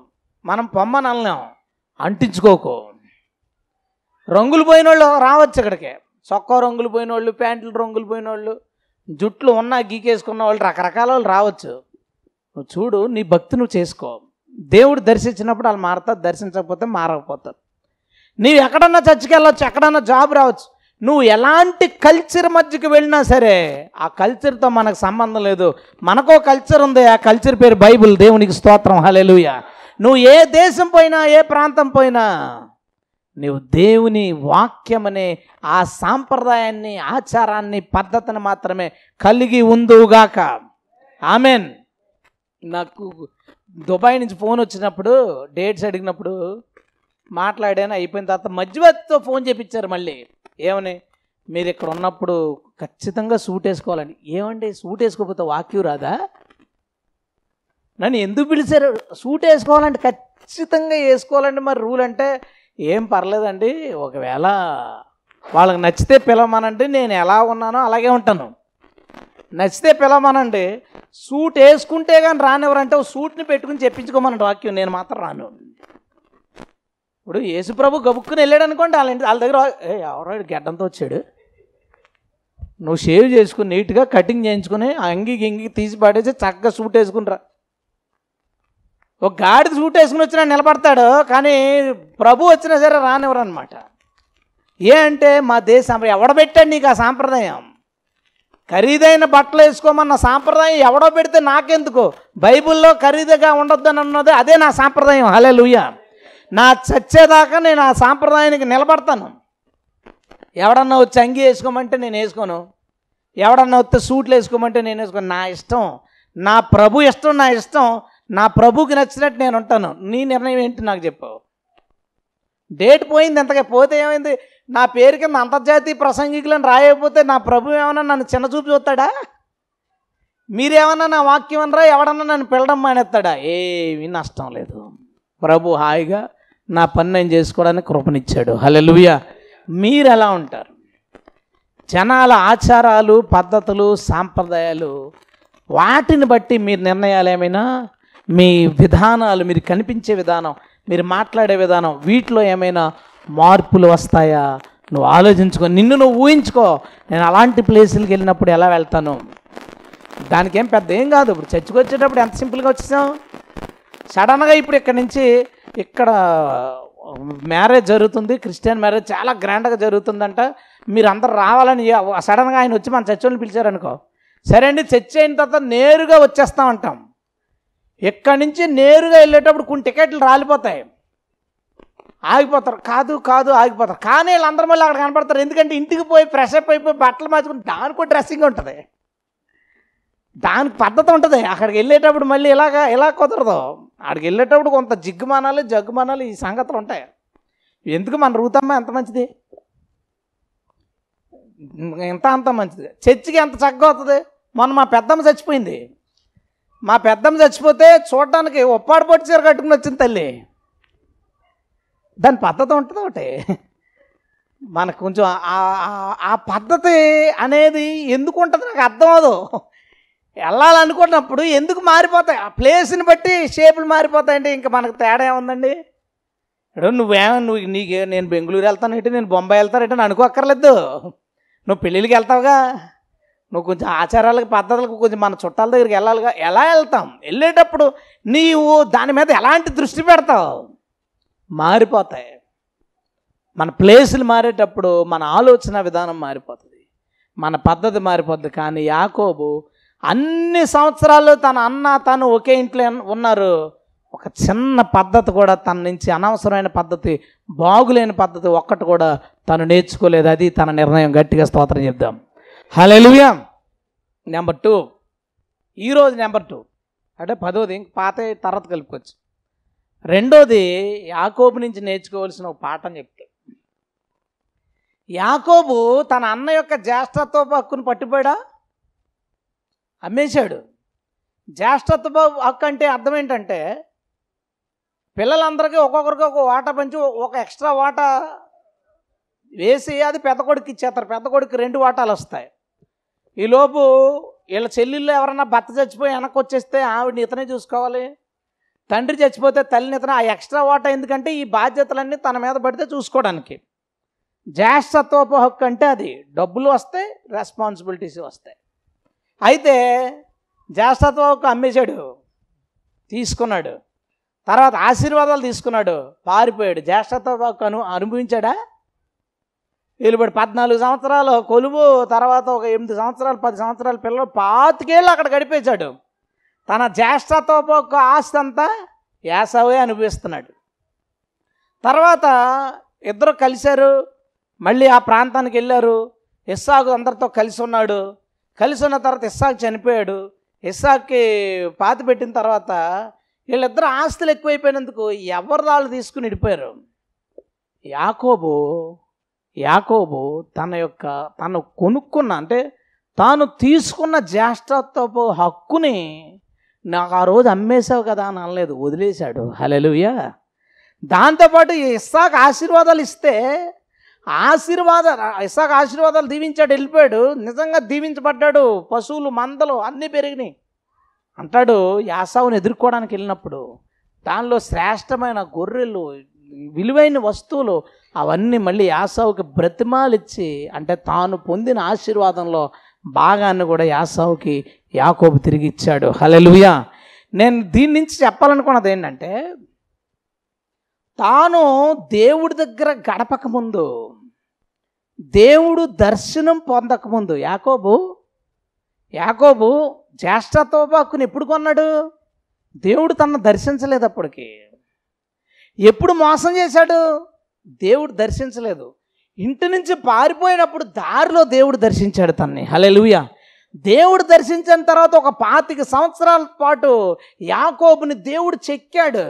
మనం పొమ్మని అనలేం అంటించుకోకు రంగులు పోయిన వాళ్ళు రావచ్చు ఇక్కడికి చొక్కా రంగులు పోయిన వాళ్ళు ప్యాంట్లు రంగులు పోయిన వాళ్ళు జుట్లు ఉన్నా గీకేసుకున్న వాళ్ళు రకరకాల వాళ్ళు రావచ్చు నువ్వు చూడు నీ భక్తి నువ్వు చేసుకో దేవుడు దర్శించినప్పుడు వాళ్ళు మారతారు దర్శించకపోతే మారకపోతారు నీవు ఎక్కడన్నా చచ్చికెళ్ళొచ్చు ఎక్కడన్నా జాబ్ రావచ్చు నువ్వు ఎలాంటి కల్చర్ మధ్యకి వెళ్ళినా సరే ఆ కల్చర్తో మనకు సంబంధం లేదు మనకో కల్చర్ ఉంది ఆ కల్చర్ పేరు బైబుల్ దేవునికి స్తోత్రం హలెలుయ నువ్వు ఏ దేశం పోయినా ఏ ప్రాంతం పోయినా నీవు దేవుని వాక్యమనే ఆ సాంప్రదాయాన్ని ఆచారాన్ని పద్ధతిని మాత్రమే కలిగి ఉందవుగాక ఆమెన్ నాకు దుబాయ్ నుంచి ఫోన్ వచ్చినప్పుడు డేట్స్ అడిగినప్పుడు మాట్లాడాను అయిపోయిన తర్వాత మధ్యవర్తితో ఫోన్ చేపించారు మళ్ళీ ఏమని మీరు ఇక్కడ ఉన్నప్పుడు ఖచ్చితంగా సూట్ వేసుకోవాలండి ఏమండి సూట్ వేసుకోకపోతే వాక్యూ రాదా నన్ను ఎందుకు పిలిచారు సూట్ వేసుకోవాలంటే ఖచ్చితంగా వేసుకోవాలండి మరి రూల్ అంటే ఏం పర్లేదండి ఒకవేళ వాళ్ళకి నచ్చితే పిలవమనండి నేను ఎలా ఉన్నానో అలాగే ఉంటాను నచ్చితే పిలవమనండి సూట్ వేసుకుంటే కానీ రానివ్వరంటే సూట్ని పెట్టుకుని చెప్పించుకోమని వాక్యం నేను మాత్రం రాను ఇప్పుడు యేసుప్రభు గబుక్కుని వెళ్ళాడు అనుకోండి వాళ్ళ వాళ్ళ దగ్గర ఎవరో గడ్డంతో వచ్చాడు నువ్వు షేవ్ చేసుకుని నీట్గా కటింగ్ చేయించుకుని అంగి గింగి తీసి పడేసి చక్కగా సూట్ వేసుకుంటారా ఒక గాడిద సూట్ వేసుకుని వచ్చినా నిలబడతాడు కానీ ప్రభు వచ్చినా సరే రానివ్వరు అనమాట ఏ అంటే మా దేశం ఎవడబెట్టాడు నీకు ఆ సాంప్రదాయం ఖరీదైన బట్టలు వేసుకోమన్న సాంప్రదాయం ఎవడో పెడితే నాకెందుకు బైబిల్లో ఖరీదుగా ఉండొద్దు అని అన్నది అదే నా సాంప్రదాయం హలే లూయ నా చచ్చేదాకా నేను ఆ సాంప్రదాయానికి నిలబడతాను ఎవడన్నా వచ్చి అంగి వేసుకోమంటే నేను వేసుకోను ఎవడన్నా వస్తే సూట్లు వేసుకోమంటే నేను వేసుకోను నా ఇష్టం నా ప్రభు ఇష్టం నా ఇష్టం నా ప్రభుకి నచ్చినట్టు నేను ఉంటాను నీ నిర్ణయం ఏంటి నాకు చెప్పావు డేట్ పోయింది ఎంతగా పోతే ఏమైంది నా పేరు కింద అంతర్జాతీయ ప్రసంగికులను రాయకపోతే నా ప్రభు ఏమైనా నన్ను చిన్న చూపు చూస్తాడా మీరేమన్నా నా వాక్యం అనరా ఎవడన్నా నన్ను పిల్లడం మానేస్తాడా ఏమి నష్టం లేదు ప్రభు హాయిగా నా పని నేను చేసుకోవడానికి కృపనిచ్చాడు హలెలుయ మీరు ఎలా ఉంటారు జనాల ఆచారాలు పద్ధతులు సాంప్రదాయాలు వాటిని బట్టి మీరు నిర్ణయాలు ఏమైనా మీ విధానాలు మీరు కనిపించే విధానం మీరు మాట్లాడే విధానం వీటిలో ఏమైనా మార్పులు వస్తాయా నువ్వు ఆలోచించుకో నిన్ను నువ్వు ఊహించుకో నేను అలాంటి ప్లేసులకు వెళ్ళినప్పుడు ఎలా వెళ్తాను దానికేం పెద్ద ఏం కాదు ఇప్పుడు చర్చికి వచ్చేటప్పుడు ఎంత సింపుల్గా వచ్చేసాం సడన్గా ఇప్పుడు ఇక్కడ నుంచి ఇక్కడ మ్యారేజ్ జరుగుతుంది క్రిస్టియన్ మ్యారేజ్ చాలా గ్రాండ్గా జరుగుతుందంట మీరు అందరు రావాలని సడన్గా ఆయన వచ్చి మన చర్చోళ్ళని పిలిచారనుకో సరే అండి చర్చ అయిన తర్వాత నేరుగా వచ్చేస్తామంటాం ఇక్కడి నుంచి నేరుగా వెళ్ళేటప్పుడు కొన్ని టికెట్లు రాలిపోతాయి ఆగిపోతారు కాదు కాదు ఆగిపోతారు కానీ వీళ్ళందరూ మళ్ళీ అక్కడ కనపడతారు ఎందుకంటే ఇంటికి పోయి ఫ్రెషప్ అయిపోయి బట్టలు మార్చుకుని దానికి కూడా డ్రెస్సింగ్ ఉంటుంది దానికి పద్ధతి ఉంటుంది అక్కడికి వెళ్ళేటప్పుడు మళ్ళీ ఇలాగా ఇలా కుదరదు అక్కడికి వెళ్ళేటప్పుడు కొంత జిగ్గుమానాలు జగ్గుమానాలు ఈ సంగతులు ఉంటాయి ఎందుకు మన రూతమ్మ ఎంత మంచిది ఎంత అంత మంచిది చర్చికి ఎంత చక్కగా అవుతుంది మొన్న మా పెద్దమ్మ చచ్చిపోయింది మా పెద్దమ్మ చచ్చిపోతే చూడడానికి ఒప్పాడు పొట్టి చీర కట్టుకుని వచ్చింది తల్లి దాని పద్ధతి ఉంటుంది ఒకటి మనకు కొంచెం ఆ పద్ధతి అనేది ఎందుకు ఉంటుంది నాకు అర్థం అవదు వెళ్ళాలనుకున్నప్పుడు ఎందుకు మారిపోతాయి ఆ ప్లేస్ని బట్టి షేపులు మారిపోతాయండి ఇంకా మనకు తేడా ఏముందండి ఇప్పుడు నువ్వేమో నువ్వు నీకు నేను బెంగళూరు వెళ్తాను ఏంటి నేను బొంబాయి వెళ్తానంటే అనుకోక్కర్లేదు నువ్వు పెళ్ళిళ్ళకి వెళ్తావుగా నువ్వు కొంచెం ఆచారాలకు పద్ధతులకు కొంచెం మన చుట్టాల దగ్గరికి వెళ్ళాలిగా ఎలా వెళ్తాం వెళ్ళేటప్పుడు నీవు దాని మీద ఎలాంటి దృష్టి పెడతావు మారిపోతాయి మన ప్లేసులు మారేటప్పుడు మన ఆలోచన విధానం మారిపోతుంది మన పద్ధతి మారిపోద్ది కానీ యాకోబు అన్ని సంవత్సరాలు తన అన్న తను ఒకే ఇంట్లో ఉన్నారు ఒక చిన్న పద్ధతి కూడా తన నుంచి అనవసరమైన పద్ధతి బాగులేని పద్ధతి ఒక్కటి కూడా తను నేర్చుకోలేదు అది తన నిర్ణయం గట్టిగా స్తోత్రం చెప్దాం హలో నెంబర్ టూ ఈరోజు నెంబర్ టూ అంటే పదోది ఇంక పాత తర్వాత కలుపుకోవచ్చు రెండోది యాకోబు నుంచి నేర్చుకోవాల్సిన ఒక పాఠం చెప్తాడు యాకోబు తన అన్న యొక్క జ్యేష్ఠత్వ హక్కును పట్టుబడా అమ్మేశాడు జ్యేష్ఠత్వ హక్కు అంటే అర్థం ఏంటంటే పిల్లలందరికీ ఒక్కొక్కరికి ఒక వాటా పంచి ఒక ఎక్స్ట్రా వాటా వేసి అది పెద్ద కొడుకు ఇచ్చేస్తారు పెద్ద కొడుకు రెండు వాటాలు వస్తాయి ఈలోపు వీళ్ళ చెల్లెళ్ళు ఎవరన్నా భర్త చచ్చిపోయి వెనక్కి వచ్చేస్తే ఆవిడని ఇతనే చూసుకోవాలి తండ్రి చచ్చిపోతే తల్లిని ఆ ఎక్స్ట్రా ఓట ఎందుకంటే ఈ బాధ్యతలన్నీ తన మీద పడితే చూసుకోవడానికి జ్యేష్ఠత్వపు హక్కు అంటే అది డబ్బులు వస్తాయి రెస్పాన్సిబిలిటీస్ వస్తాయి అయితే జ్యేష్ఠత్వ హక్కు అమ్మేశాడు తీసుకున్నాడు తర్వాత ఆశీర్వాదాలు తీసుకున్నాడు పారిపోయాడు జ్యేష్ఠత్వ హక్కు అను అనుభవించాడా వీలుబడి పద్నాలుగు సంవత్సరాలు కొలువు తర్వాత ఒక ఎనిమిది సంవత్సరాలు పది సంవత్సరాలు పిల్లలు పాతికేళ్ళు అక్కడ గడిపేశాడు తన జ్యేష్ఠతో పోక ఆస్తి అంతా యాసవే అనిపిస్తున్నాడు తర్వాత ఇద్దరు కలిశారు మళ్ళీ ఆ ప్రాంతానికి వెళ్ళారు ఇస్సాకు అందరితో కలిసి ఉన్నాడు కలిసి ఉన్న తర్వాత ఇస్సాక్ చనిపోయాడు ఇస్సాక్కి పాతి పెట్టిన తర్వాత వీళ్ళిద్దరు ఆస్తులు ఎక్కువైపోయినందుకు ఎవరు రాళ్ళు తీసుకుని విడిపోయారు యాకోబు యాకోబు తన యొక్క తను కొనుక్కున్న అంటే తాను తీసుకున్న జ్యేష్ఠత్వపు హక్కుని నాకు ఆ రోజు అమ్మేశావు కదా అని అనలేదు వదిలేశాడు హలెలుయ్యా దాంతోపాటు ఇస్సాకు ఆశీర్వాదాలు ఇస్తే ఆశీర్వాద ఇస్సాకు ఆశీర్వాదాలు దీవించాడు వెళ్ళిపోయాడు నిజంగా దీవించబడ్డాడు పశువులు మందలు అన్నీ పెరిగినాయి అంటాడు యాసావుని ఎదుర్కోవడానికి వెళ్ళినప్పుడు దానిలో శ్రేష్టమైన గొర్రెలు విలువైన వస్తువులు అవన్నీ మళ్ళీ యాసావుకి బ్రతిమాలిచ్చి అంటే తాను పొందిన ఆశీర్వాదంలో భాగాన్ని కూడా యాసావుకి యాకోబు తిరిగి ఇచ్చాడు హలెలుయా నేను దీని నుంచి చెప్పాలనుకున్నది ఏంటంటే తాను దేవుడి దగ్గర గడపకముందు దేవుడు దర్శనం పొందకముందు యాకోబు యాకోబు పాకుని ఎప్పుడు కొన్నాడు దేవుడు తనను దర్శించలేదు అప్పటికి ఎప్పుడు మోసం చేశాడు దేవుడు దర్శించలేదు ఇంటి నుంచి పారిపోయినప్పుడు దారిలో దేవుడు దర్శించాడు తన్ని హలే దేవుడు దర్శించిన తర్వాత ఒక పాతిక సంవత్సరాల పాటు యాకోబుని దేవుడు చెక్కాడు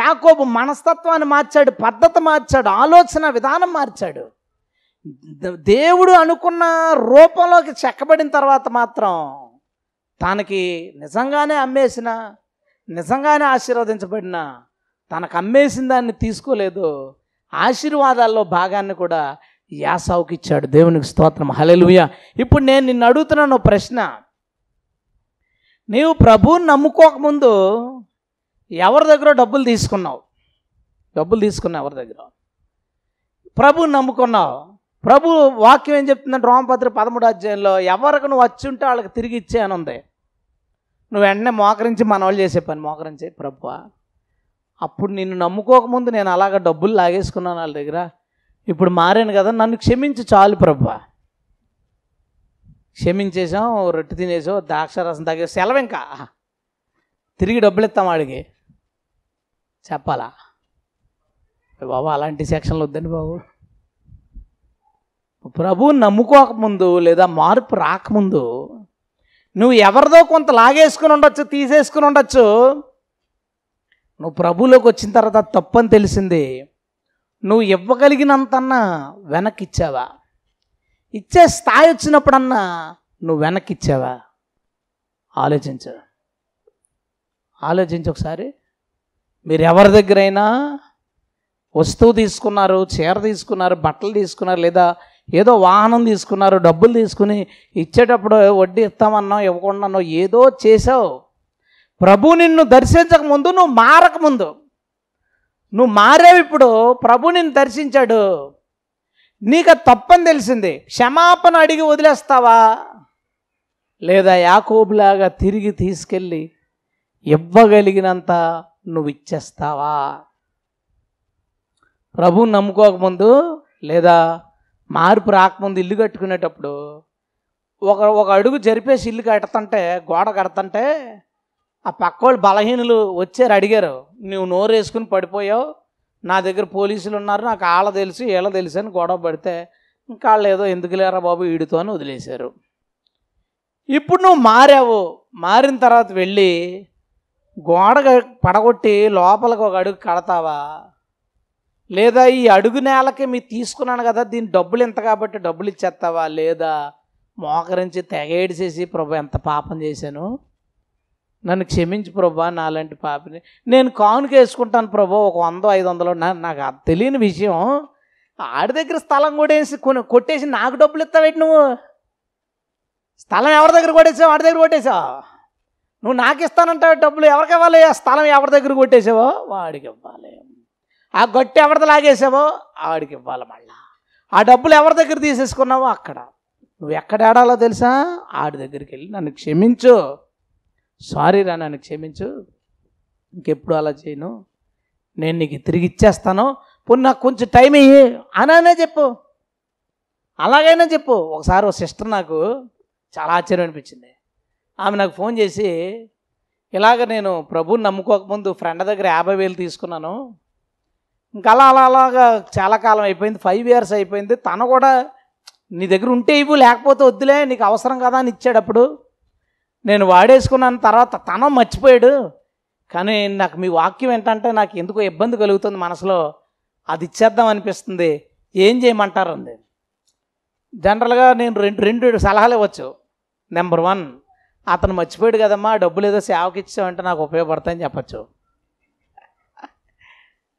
యాకోబు మనస్తత్వాన్ని మార్చాడు పద్ధతి మార్చాడు ఆలోచన విధానం మార్చాడు దేవుడు అనుకున్న రూపంలోకి చెక్కబడిన తర్వాత మాత్రం తనకి నిజంగానే అమ్మేసిన నిజంగానే ఆశీర్వదించబడిన తనకు అమ్మేసిన దాన్ని తీసుకోలేదు ఆశీర్వాదాల్లో భాగాన్ని కూడా యాసావుకి ఇచ్చాడు దేవునికి స్తోత్రం హలెలుయ ఇప్పుడు నేను నిన్ను అడుగుతున్నాను ప్రశ్న నీవు ప్రభువుని నమ్ముకోకముందు ఎవరి దగ్గర డబ్బులు తీసుకున్నావు డబ్బులు తీసుకున్నావు ఎవరి దగ్గర ప్రభు నమ్ముకున్నావు ప్రభు వాక్యం ఏం చెప్తుందంటే రోమపత్రి పదమూడు అధ్యాయంలో ఎవరికి నువ్వు వచ్చి ఉంటే వాళ్ళకి తిరిగి ఇచ్చే అని ఉంది నువ్వు వెంటనే మోకరించి మన వాళ్ళు చేసే పని మోకరించి ప్రభు అప్పుడు నిన్ను నమ్ముకోకముందు నేను అలాగ డబ్బులు లాగేసుకున్నాను వాళ్ళ దగ్గర ఇప్పుడు మారాను కదా నన్ను క్షమించి చాలు ప్రభా క్షమించేసాం రొట్టె తినేసాం ద్రాక్షరసం తాగే సెలవు ఇంకా తిరిగి డబ్బులు ఇస్తాం వాడికి చెప్పాలా బాబు అలాంటి సెక్షన్లు వద్దండి బాబు ప్రభు నమ్ముకోకముందు లేదా మార్పు రాకముందు నువ్వు ఎవరిదో కొంత లాగేసుకుని ఉండొచ్చు తీసేసుకుని ఉండొచ్చు నువ్వు ప్రభులోకి వచ్చిన తర్వాత తప్పని తెలిసింది నువ్వు ఇవ్వగలిగినంతన్నా వెనక్కిచ్చావా ఇచ్చే స్థాయి వచ్చినప్పుడన్నా నువ్వు వెనక్కిచ్చావా ఆలోచించు ఆలోచించి ఒకసారి మీరు ఎవరి దగ్గరైనా వస్తువు తీసుకున్నారు చీర తీసుకున్నారు బట్టలు తీసుకున్నారు లేదా ఏదో వాహనం తీసుకున్నారు డబ్బులు తీసుకుని ఇచ్చేటప్పుడు వడ్డీ ఇస్తామన్నావు ఇవ్వకుండా ఏదో చేసావు ప్రభు నిన్ను దర్శించక ముందు నువ్వు మారకముందు నువ్వు మారేవి ఇప్పుడు ప్రభు దర్శించాడు నీకు తప్పని తెలిసింది క్షమాపణ అడిగి వదిలేస్తావా లేదా యాకోబులాగా తిరిగి తీసుకెళ్ళి ఇవ్వగలిగినంత నువ్వు ఇచ్చేస్తావా ప్రభు నమ్ముకోకముందు లేదా మార్పు రాకముందు ఇల్లు కట్టుకునేటప్పుడు ఒక ఒక అడుగు జరిపేసి ఇల్లు కడతంటే గోడ కడతంటే ఆ పక్కోళ్ళు బలహీనులు వచ్చారు అడిగారు నువ్వు నోరు వేసుకుని పడిపోయావు నా దగ్గర పోలీసులు ఉన్నారు నాకు ఆళ్ళ తెలుసు వీళ్ళ తెలుసు అని గొడవ పడితే ఇంకా వాళ్ళు ఏదో ఎందుకు లేరా బాబు వీడితో అని వదిలేశారు ఇప్పుడు నువ్వు మారావు మారిన తర్వాత వెళ్ళి గోడ పడగొట్టి లోపలికి ఒక అడుగు కడతావా లేదా ఈ అడుగు నేలకి మీరు తీసుకున్నాను కదా దీని డబ్బులు ఇంత కాబట్టి డబ్బులు ఇచ్చేస్తావా లేదా మోకరించి చేసి ప్రభు ఎంత పాపం చేశాను నన్ను క్షమించు ప్రభా నాలాంటి పాపిని నేను కానుక వేసుకుంటాను ప్రభా ఒక వందో ఐదు వందలు నాకు అది తెలియని విషయం ఆడి దగ్గర స్థలం కొట్టేసి కొట్టేసి నాకు డబ్బులు ఇస్తావేటి నువ్వు స్థలం ఎవరి దగ్గర కొట్టేసావు ఆడి దగ్గర కొట్టేసావు నువ్వు నాకు ఇస్తానంటావు డబ్బులు ఎవరికి ఇవ్వాలి ఆ స్థలం ఎవరి దగ్గర కొట్టేసావో వాడికి ఇవ్వాలి ఆ గొట్టె ఎవరిది లాగేసావో ఆడికి ఇవ్వాలి మళ్ళా ఆ డబ్బులు ఎవరి దగ్గర తీసేసుకున్నావో అక్కడ నువ్వు ఎక్కడ ఆడాలో తెలుసా ఆడి దగ్గరికి వెళ్ళి నన్ను క్షమించు సారీ రా నన్ను క్షమించు ఇంకెప్పుడు అలా చేయను నేను నీకు తిరిగి ఇచ్చేస్తాను పోనీ నాకు కొంచెం టైం ఇయ్యి అనైనా చెప్పు అలాగైనా చెప్పు ఒకసారి ఒక సిస్టర్ నాకు చాలా ఆశ్చర్యం అనిపించింది ఆమె నాకు ఫోన్ చేసి ఇలాగ నేను ప్రభుని నమ్ముకోకముందు ఫ్రెండ్ దగ్గర యాభై వేలు తీసుకున్నాను ఇంకా అలా అలా అలాగా చాలా కాలం అయిపోయింది ఫైవ్ ఇయర్స్ అయిపోయింది తను కూడా నీ దగ్గర ఉంటే ఇవ్వు లేకపోతే వద్దులే నీకు అవసరం కదా అని ఇచ్చాడప్పుడు నేను వాడేసుకున్నాను తర్వాత తనం మర్చిపోయాడు కానీ నాకు మీ వాక్యం ఏంటంటే నాకు ఎందుకో ఇబ్బంది కలుగుతుంది మనసులో అది ఇచ్చేద్దాం అనిపిస్తుంది ఏం చేయమంటారు అంది జనరల్గా నేను రెండు రెండు సలహాలు ఇవ్వచ్చు నెంబర్ వన్ అతను మర్చిపోయాడు కదమ్మా డబ్బులు ఏదో సేవకి ఇచ్చామంటే నాకు ఉపయోగపడతాయని చెప్పచ్చు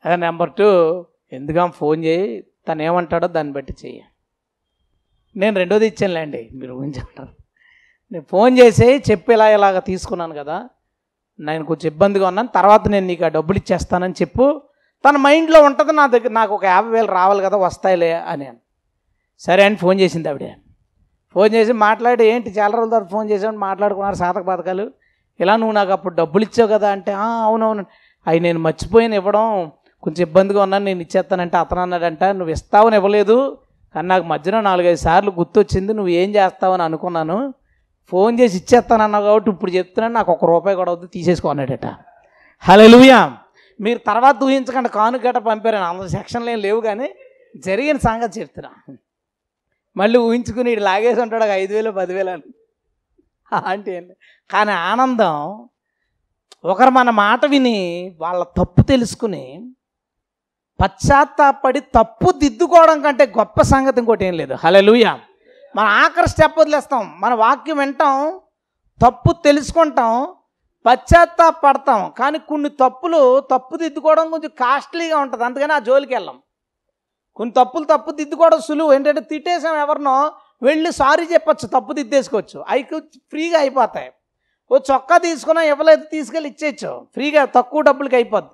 అదే నెంబర్ టూ ఎందుకమ్మ ఫోన్ చేయి తను ఏమంటాడో దాన్ని బట్టి చెయ్యి నేను రెండోది ఇచ్చానులేండి మీరు ఊహించారు నేను ఫోన్ చేసి చెప్పేలా ఇలాగ తీసుకున్నాను కదా నేను కొంచెం ఇబ్బందిగా ఉన్నాను తర్వాత నేను నీకు ఆ డబ్బులు ఇచ్చేస్తానని చెప్పు తన మైండ్లో ఉంటుంది నా దగ్గర నాకు ఒక యాభై వేలు రావాలి కదా వస్తాయిలే అని సరే అని ఫోన్ చేసింది ఆవిడ ఫోన్ చేసి మాట్లాడి ఏంటి చాలా రోజుల తర్వాత ఫోన్ చేసామని మాట్లాడుకున్నారు సాధక పథకాలు ఇలా నువ్వు నాకు అప్పుడు డబ్బులు ఇచ్చావు కదా అంటే అవునవును అవి నేను మర్చిపోయిన ఇవ్వడం కొంచెం ఇబ్బందిగా ఉన్నాను నేను ఇచ్చేస్తానంటే అతను అన్నాడంట నువ్వు ఇస్తావని ఇవ్వలేదు కానీ నాకు మధ్యలో నాలుగైదు సార్లు గుర్తొచ్చింది నువ్వు ఏం చేస్తావని అనుకున్నాను ఫోన్ చేసి ఇచ్చేస్తానన్నావు కాబట్టి ఇప్పుడు చెప్తున్నాను నాకు ఒక రూపాయి కూడా వద్దు తీసేసుకున్నాడట హలో లూయా మీరు తర్వాత ఊహించకండి కానుకట పంపారని అందరు సెక్షన్లు ఏం లేవు కానీ జరిగిన సంగతి చెప్తున్నా మళ్ళీ ఊహించుకుని ఇటు లాగేసి ఉంటాడు ఒక ఐదు వేలు పదివేలు అని అంటే కానీ ఆనందం ఒకరు మన మాట విని వాళ్ళ తప్పు తెలుసుకుని పశ్చాత్తాపడి తప్పు దిద్దుకోవడం కంటే గొప్ప సంగతి ఇంకోటి ఏం లేదు హలో లూయా మన ఆఖరి స్టెప్ వదిలేస్తాం మన వాక్యం వింటాం తప్పు తెలుసుకుంటాం పశ్చాత్తాపడతాం కానీ కొన్ని తప్పులు తప్పు దిద్దుకోవడం కొంచెం కాస్ట్లీగా ఉంటుంది అందుకని ఆ జోలికి వెళ్ళాం కొన్ని తప్పులు తప్పు దిద్దుకోవడం సులువు ఏంటంటే తిట్టేసాం ఎవరినో వెళ్ళి సారీ చెప్పచ్చు తప్పు దిద్దేసుకోవచ్చు అవి ఫ్రీగా అయిపోతాయి ఓ చొక్కా తీసుకున్నా ఇవ్వలేదు తీసుకెళ్ళి ఇచ్చేయచ్చు ఫ్రీగా తక్కువ డబ్బులకి అయిపోద్ది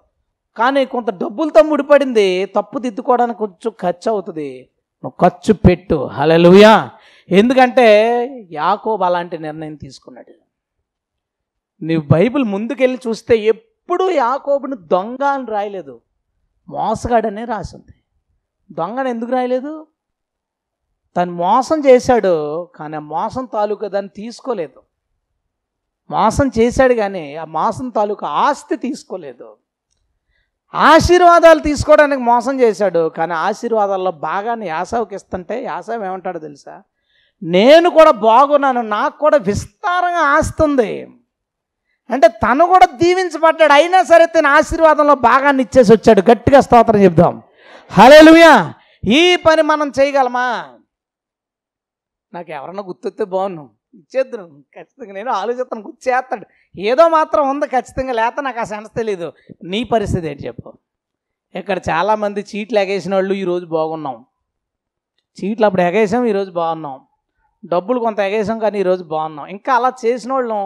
కానీ కొంత డబ్బులతో ముడిపడింది తప్పు దిద్దుకోవడానికి కొంచెం ఖర్చు అవుతుంది నువ్వు ఖర్చు పెట్టు హలో ఎందుకంటే యాకోబ్ అలాంటి నిర్ణయం తీసుకున్నాడు నువ్వు బైబిల్ ముందుకెళ్ళి చూస్తే ఎప్పుడూ యాకోబుని దొంగ అని రాయలేదు మోసగాడనే రాసింది దొంగను ఎందుకు రాయలేదు తను మోసం చేశాడు కానీ ఆ మోసం తాలూకా దాన్ని తీసుకోలేదు మోసం చేశాడు కానీ ఆ మోసం తాలూకా ఆస్తి తీసుకోలేదు ఆశీర్వాదాలు తీసుకోవడానికి మోసం చేశాడు కానీ ఆశీర్వాదాల్లో భాగాన్ని యాసవకి ఇస్తుంటే యాసవ్ ఏమంటాడో తెలుసా నేను కూడా బాగున్నాను నాకు కూడా విస్తారంగా ఆస్తి ఉంది అంటే తను కూడా దీవించబడ్డాడు అయినా సరే తన ఆశీర్వాదంలో భాగాన్ని ఇచ్చేసి వచ్చాడు గట్టిగా స్తోత్రం చెప్దాం హలేలుయా ఈ పని మనం చేయగలమా నాకు ఎవరన్నా గుర్తొస్తే బాగున్నాం ఇచ్చేద్దరు ఖచ్చితంగా నేను ఆలోచిస్తాను గుర్తు చేస్తాడు ఏదో మాత్రం ఉంది ఖచ్చితంగా లేత నాకు ఆ సెన్స్ తెలీదు నీ పరిస్థితి ఏంటి చెప్పు ఇక్కడ చాలామంది చీట్లు ఎగేసిన వాళ్ళు ఈరోజు బాగున్నాం చీట్లు అప్పుడు ఎగేసాం ఈరోజు బాగున్నాం డబ్బులు కొంత ఎగేసాం కానీ ఈరోజు బాగున్నాం ఇంకా అలా చేసిన వాళ్ళం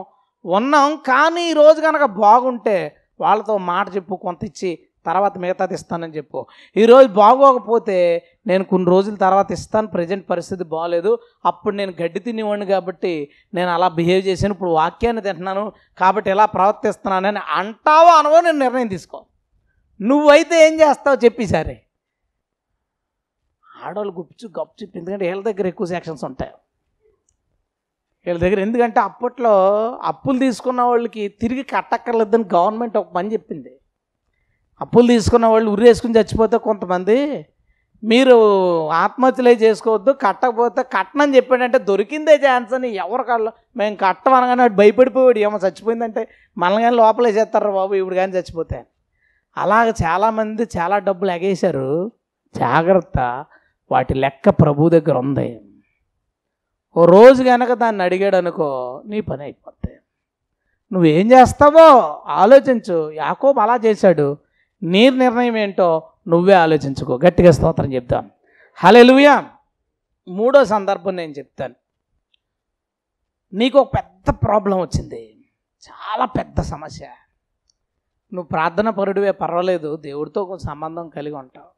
ఉన్నాం కానీ ఈరోజు కనుక బాగుంటే వాళ్ళతో మాట చెప్పు కొంత ఇచ్చి తర్వాత మిగతాది ఇస్తానని చెప్పు ఈరోజు బాగోకపోతే నేను కొన్ని రోజుల తర్వాత ఇస్తాను ప్రజెంట్ పరిస్థితి బాగలేదు అప్పుడు నేను గడ్డి తినేవాడిని కాబట్టి నేను అలా బిహేవ్ చేశాను ఇప్పుడు వాక్యాన్ని తింటున్నాను కాబట్టి ఎలా ప్రవర్తిస్తున్నానని అంటావో అనవో నేను నిర్ణయం తీసుకో నువ్వైతే ఏం చేస్తావు చెప్పి ఆడవాళ్ళు గుప్చు గప్చు ఎందుకంటే వీళ్ళ దగ్గర ఎక్కువ సెక్షన్స్ ఉంటాయి వీళ్ళ దగ్గర ఎందుకంటే అప్పట్లో అప్పులు తీసుకున్న వాళ్ళకి తిరిగి కట్టక్కర్లేదని గవర్నమెంట్ ఒక పని చెప్పింది అప్పులు తీసుకున్న వాళ్ళు ఉరేసుకుని చచ్చిపోతే కొంతమంది మీరు ఆత్మహత్యలే చేసుకోవద్దు కట్టకపోతే కట్టనని చెప్పాడంటే దొరికిందే ఛాన్స్ అని ఎవరు కళ్ళు మేము కట్టమనగానే భయపడిపోయాడు ఏమో చచ్చిపోయిందంటే మనల్ని కానీ చేస్తారు బాబు ఇప్పుడు కానీ చచ్చిపోతే అలాగ చాలామంది చాలా డబ్బులు ఎగేశారు జాగ్రత్త వాటి లెక్క ప్రభు దగ్గర ఉంది ఓ రోజు కనుక దాన్ని అడిగాడు అనుకో నీ పని అయిపోతాయి నువ్వేం చేస్తావో ఆలోచించు యాకోబ్ అలా చేశాడు నీ నిర్ణయం ఏంటో నువ్వే ఆలోచించుకో గట్టిగా స్తోత్రం చెప్తాను హలెలుయా మూడో సందర్భం నేను చెప్తాను నీకు ఒక పెద్ద ప్రాబ్లం వచ్చింది చాలా పెద్ద సమస్య నువ్వు ప్రార్థన పరుడివే పర్వాలేదు దేవుడితో కొంచెం సంబంధం కలిగి ఉంటావు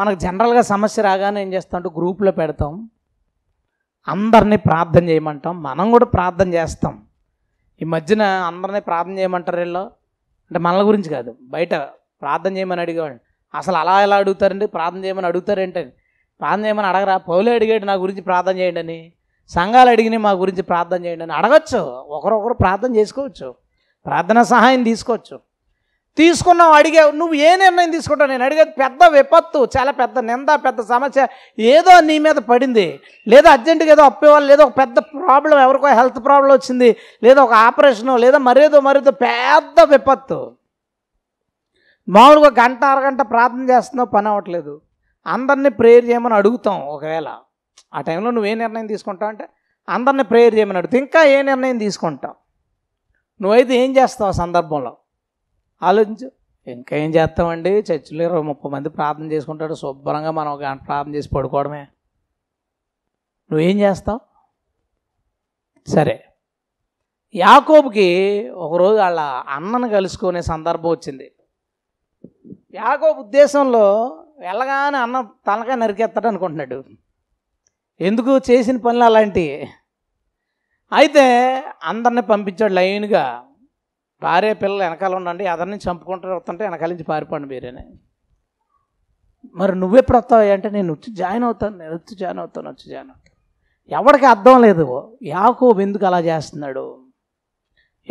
మనకు జనరల్గా సమస్య రాగానే ఏం చేస్తా అంటే గ్రూప్లో పెడతాం అందరినీ ప్రార్థన చేయమంటాం మనం కూడా ప్రార్థన చేస్తాం ఈ మధ్యన అందరినీ ప్రార్థన చేయమంటారు వీళ్ళు అంటే మనల గురించి కాదు బయట ప్రార్థన చేయమని అడిగేవాడిని అసలు అలా ఎలా అడుగుతారండి ప్రార్థన చేయమని అడుగుతారేంటని ప్రార్థన చేయమని అడగరా పౌలే అడిగాడు నా గురించి ప్రార్థన చేయండి అని సంఘాలు అడిగినాయి మా గురించి ప్రార్థన చేయండి అని అడగచ్చు ఒకరొకరు ప్రార్థన చేసుకోవచ్చు ప్రార్థనా సహాయం తీసుకోవచ్చు తీసుకున్నావు అడిగావు నువ్వు ఏ నిర్ణయం తీసుకుంటావు నేను అడిగేది పెద్ద విపత్తు చాలా పెద్ద నింద పెద్ద సమస్య ఏదో నీ మీద పడింది లేదా అర్జెంటుగా ఏదో అప్పేవాళ్ళు లేదా ఒక పెద్ద ప్రాబ్లం ఎవరికో హెల్త్ ప్రాబ్లం వచ్చింది లేదా ఒక ఆపరేషను లేదా మరేదో మరేదో పెద్ద విపత్తు మామూలుగా గంట అరగంట ప్రార్థన చేస్తున్నావు పని అవ్వట్లేదు అందరినీ ప్రేయర్ చేయమని అడుగుతాం ఒకవేళ ఆ టైంలో నువ్వు ఏ నిర్ణయం తీసుకుంటావు అంటే అందరినీ ప్రేయర్ చేయమని అడుగుతావు ఇంకా ఏ నిర్ణయం తీసుకుంటావు నువ్వైతే ఏం చేస్తావు సందర్భంలో ఆలోచించు ఇంకా ఏం చేస్తామండి చర్చిలో ఇరవై ముప్పై మంది ప్రార్థన చేసుకుంటాడు శుభ్రంగా మనం ఒక గంట ప్రార్థన చేసి పడుకోవడమే నువ్వేం చేస్తావు సరే యాకోబుకి ఒకరోజు వాళ్ళ అన్నను కలుసుకునే సందర్భం వచ్చింది యాకోబు ఉద్దేశంలో వెళ్ళగానే అన్న తలకాయ నరికేస్తాడు అనుకుంటున్నాడు ఎందుకు చేసిన పనులు అలాంటివి అయితే అందరిని పంపించాడు లైన్గా పారే పిల్లలు వెనకాల ఉండండి అదన్నీ చంపుకుంటూ వస్తుంటే వెనకాల నుంచి పారిపోండి మీరేనే మరి నువ్వెప్పుడు వస్తావు అంటే నేను వచ్చి జాయిన్ అవుతాను నేను వచ్చి జాయిన్ అవుతాను వచ్చి జాయిన్ అవుతాను ఎవరికి అర్థం లేదు యాకో ఎందుకు అలా చేస్తున్నాడు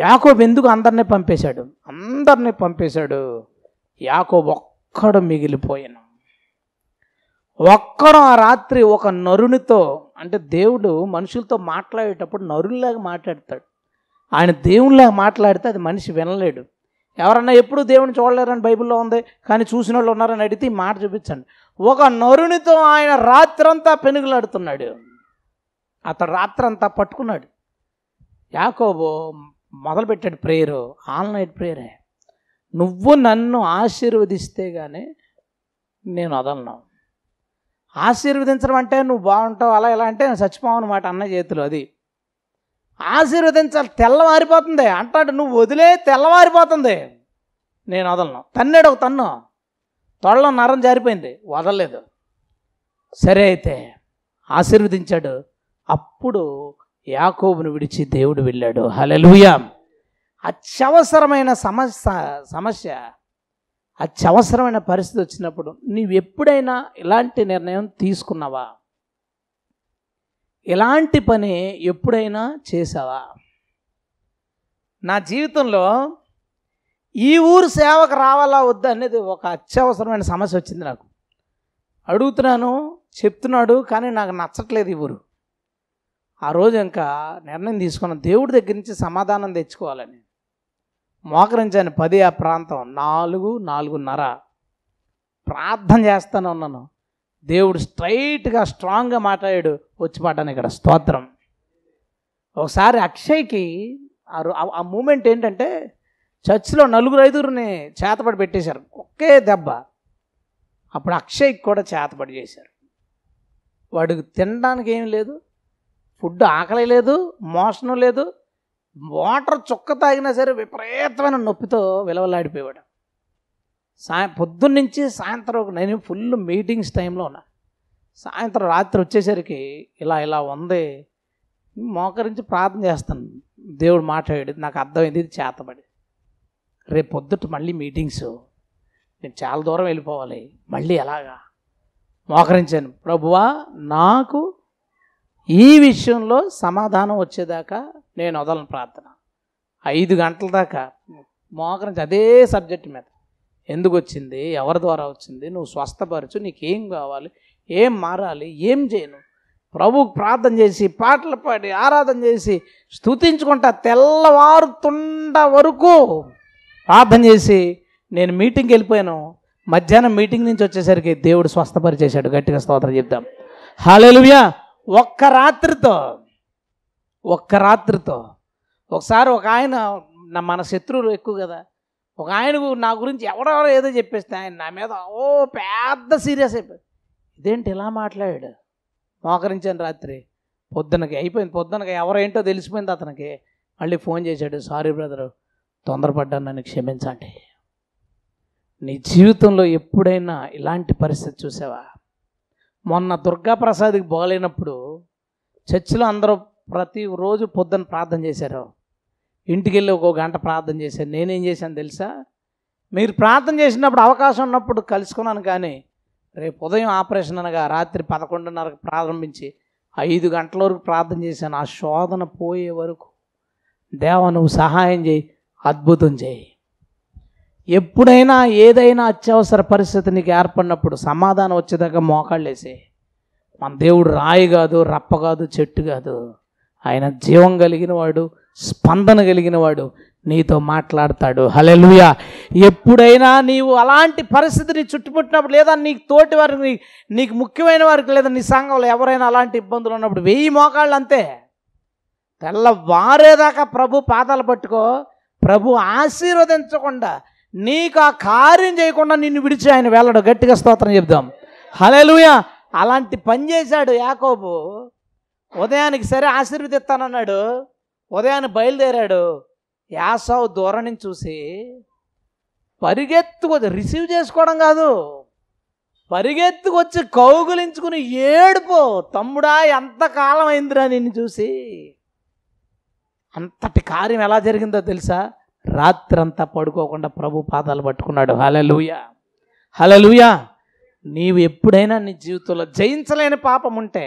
యాకో ఎందుకు అందరినీ పంపేశాడు అందరినీ పంపేశాడు యాకో ఒక్కడు మిగిలిపోయాను ఒక్కడు ఆ రాత్రి ఒక నరునితో అంటే దేవుడు మనుషులతో మాట్లాడేటప్పుడు నరుల్లాగా మాట్లాడతాడు ఆయన దేవునిలా మాట్లాడితే అది మనిషి వినలేడు ఎవరన్నా ఎప్పుడు దేవుని చూడలేరని బైబిల్లో ఉంది కానీ చూసిన వాళ్ళు ఉన్నారని అడిగితే ఈ మాట చూపించండి ఒక నరునితో ఆయన రాత్రంతా పెనుగులాడుతున్నాడు అతడు రాత్రంతా పట్టుకున్నాడు యాకోబో మొదలుపెట్టాడు ప్రేయరు ఆల్ నైట్ ప్రేయరే నువ్వు నన్ను ఆశీర్వదిస్తే కానీ నేను వదలను ఆశీర్వదించడం అంటే నువ్వు బాగుంటావు అలా ఎలా అంటే నేను చచ్చిపోవన్నమాట అన్న చేతులు అది ఆశీర్వదించాలి తెల్లవారిపోతుంది అంటాడు నువ్వు వదిలే తెల్లవారిపోతుంది నేను వదలను తన్నాడు ఒక తన్ను తొడలో నరం జారిపోయింది వదలలేదు సరే అయితే ఆశీర్వదించాడు అప్పుడు యాకోబును విడిచి దేవుడు వెళ్ళాడు హలెలుయా అత్యవసరమైన సమస్య సమస్య అత్యవసరమైన పరిస్థితి వచ్చినప్పుడు నీవు ఎప్పుడైనా ఇలాంటి నిర్ణయం తీసుకున్నావా ఇలాంటి పని ఎప్పుడైనా చేసావా నా జీవితంలో ఈ ఊరు సేవకు రావాలా వద్దా అనేది ఒక అత్యవసరమైన సమస్య వచ్చింది నాకు అడుగుతున్నాను చెప్తున్నాడు కానీ నాకు నచ్చట్లేదు ఈ ఊరు ఆ రోజు ఇంకా నిర్ణయం తీసుకున్న దేవుడి దగ్గర నుంచి సమాధానం తెచ్చుకోవాలని మోకరించాను పది ఆ ప్రాంతం నాలుగు నాలుగున్నర ప్రార్థన చేస్తాను ఉన్నాను దేవుడు స్ట్రైట్గా స్ట్రాంగ్గా మాట్లాడాడు వచ్చి పాడాను ఇక్కడ స్తోత్రం ఒకసారి అక్షయ్కి ఆ మూమెంట్ ఏంటంటే చర్చిలో నలుగురు ఐదుగురిని చేతపడి పెట్టేశారు ఒకే దెబ్బ అప్పుడు అక్షయ్కి కూడా చేతపడి చేశారు వాడికి తినడానికి ఏం లేదు ఫుడ్ ఆకలి లేదు మోషణం లేదు వాటర్ చుక్క తాగినా సరే విపరీతమైన నొప్పితో విలవలాడిపోయాడు సాయం పొద్దున్నుంచి సాయంత్రం నేను ఫుల్ మీటింగ్స్ టైంలో ఉన్నా సాయంత్రం రాత్రి వచ్చేసరికి ఇలా ఇలా ఉంది మోకరించి ప్రార్థన చేస్తాను దేవుడు మాట్లాడి నాకు అర్థమైంది ఇది చేతబడి రేపు పొద్దుట మళ్ళీ మీటింగ్స్ నేను చాలా దూరం వెళ్ళిపోవాలి మళ్ళీ ఎలాగా మోకరించాను ప్రభువా నాకు ఈ విషయంలో సమాధానం వచ్చేదాకా నేను వదలను ప్రార్థన ఐదు గంటల దాకా మోకరించి అదే సబ్జెక్ట్ మీద ఎందుకు వచ్చింది ఎవరి ద్వారా వచ్చింది నువ్వు స్వస్థపరచు నీకేం కావాలి ఏం మారాలి ఏం చేయను ప్రభుకు ప్రార్థన చేసి పాటలు పాడి ఆరాధన చేసి స్థుతించుకుంటా తెల్లవారుతుండ వరకు ప్రార్థన చేసి నేను మీటింగ్కి వెళ్ళిపోయాను మధ్యాహ్నం మీటింగ్ నుంచి వచ్చేసరికి దేవుడు స్వస్థపరిచేశాడు గట్టిగా స్తోత్రం చెప్దాం హాలేలుయా ఒక్క రాత్రితో ఒక్క రాత్రితో ఒకసారి ఒక ఆయన మన శత్రువులు ఎక్కువ కదా ఒక ఆయన నా గురించి ఎవరెవరో ఏదో చెప్పేస్తే ఆయన నా మీద ఓ పెద్ద సీరియస్ అయిపోయింది ఇదేంటి ఇలా మాట్లాడాడు మోకరించాను రాత్రి పొద్దునకి అయిపోయింది పొద్దునకి ఎవరేంటో తెలిసిపోయింది అతనికి మళ్ళీ ఫోన్ చేశాడు సారీ బ్రదరు తొందరపడ్డాను నన్ను క్షమించండి నీ జీవితంలో ఎప్పుడైనా ఇలాంటి పరిస్థితి చూసావా మొన్న దుర్గాప్రసాద్కి బాగలేనప్పుడు చర్చిలో అందరూ ప్రతి రోజు పొద్దున ప్రార్థన చేశారు ఇంటికి వెళ్ళి ఒక గంట ప్రార్థన చేశాను నేనేం చేశాను తెలుసా మీరు ప్రార్థన చేసినప్పుడు అవకాశం ఉన్నప్పుడు కలుసుకున్నాను కానీ రేపు ఉదయం ఆపరేషన్ అనగా రాత్రి పదకొండున్నరకు ప్రారంభించి ఐదు గంటల వరకు ప్రార్థన చేశాను ఆ శోధన పోయే వరకు దేవ నువ్వు సహాయం చేయి అద్భుతం చేయి ఎప్పుడైనా ఏదైనా అత్యవసర పరిస్థితి నీకు ఏర్పడినప్పుడు సమాధానం వచ్చేదాకా మోకాళ్ళేసే మన దేవుడు రాయి కాదు రప్ప కాదు చెట్టు కాదు ఆయన జీవం కలిగిన వాడు స్పందన కలిగిన వాడు నీతో మాట్లాడతాడు హలెలుయ ఎప్పుడైనా నీవు అలాంటి పరిస్థితిని చుట్టుముట్టినప్పుడు లేదా నీకు తోటి వారికి నీకు ముఖ్యమైన వారికి లేదా నీ సంఘంలో ఎవరైనా అలాంటి ఇబ్బందులు ఉన్నప్పుడు వెయ్యి మోకాళ్ళు అంతే తెల్లవారేదాకా ప్రభు పాదాలు పట్టుకో ప్రభు ఆశీర్వదించకుండా నీకు ఆ కార్యం చేయకుండా నిన్ను విడిచి ఆయన వెళ్ళడు గట్టిగా స్తోత్రం చెప్దాం హలెలుయ అలాంటి పని చేశాడు యాకోబు ఉదయానికి సరే ఆశీర్వదిస్తానన్నాడు ఉదయాన్ని బయలుదేరాడు యాసవు దూరం చూసి పరిగెత్తుకొచ్చి రిసీవ్ చేసుకోవడం కాదు పరిగెత్తుకొచ్చి కౌగులించుకుని ఏడుపో తమ్ముడా ఎంతకాలం అయిందిరా నిన్ను చూసి అంతటి కార్యం ఎలా జరిగిందో తెలుసా రాత్రంతా పడుకోకుండా ప్రభు పాదాలు పట్టుకున్నాడు హలలుయ హలలుయ నీవు ఎప్పుడైనా నీ జీవితంలో జయించలేని పాపం ఉంటే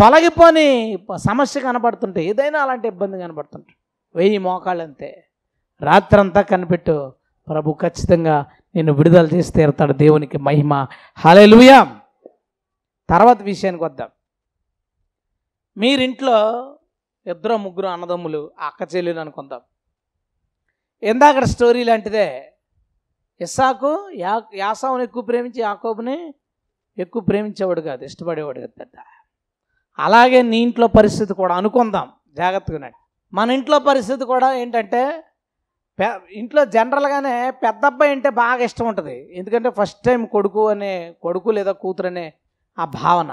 తొలగిపోని సమస్య కనబడుతుంటే ఏదైనా అలాంటి ఇబ్బంది కనబడుతుంటే వెయ్యి అంతే రాత్రంతా కనిపెట్టు ప్రభు ఖచ్చితంగా నేను విడుదల చేసి తీరుతాడు దేవునికి మహిమ హలెలుయా తర్వాత విషయానికి వద్దాం మీరింట్లో ఇద్దరు ముగ్గురు అన్నదమ్ములు అక్క చెల్లెలు అనుకుందాం ఎందాక స్టోరీ లాంటిదే ఇస్సాకు యా యాసావుని ఎక్కువ ప్రేమించి యాకోబుని ఎక్కువ ప్రేమించేవాడు కాదు ఇష్టపడేవాడు కదా పెద్ద అలాగే నీ ఇంట్లో పరిస్థితి కూడా అనుకుందాం జాగ్రత్తగా మన ఇంట్లో పరిస్థితి కూడా ఏంటంటే ఇంట్లో జనరల్గానే పెద్ద అబ్బాయి అంటే బాగా ఇష్టం ఉంటుంది ఎందుకంటే ఫస్ట్ టైం కొడుకు అనే కొడుకు లేదా కూతురు అనే ఆ భావన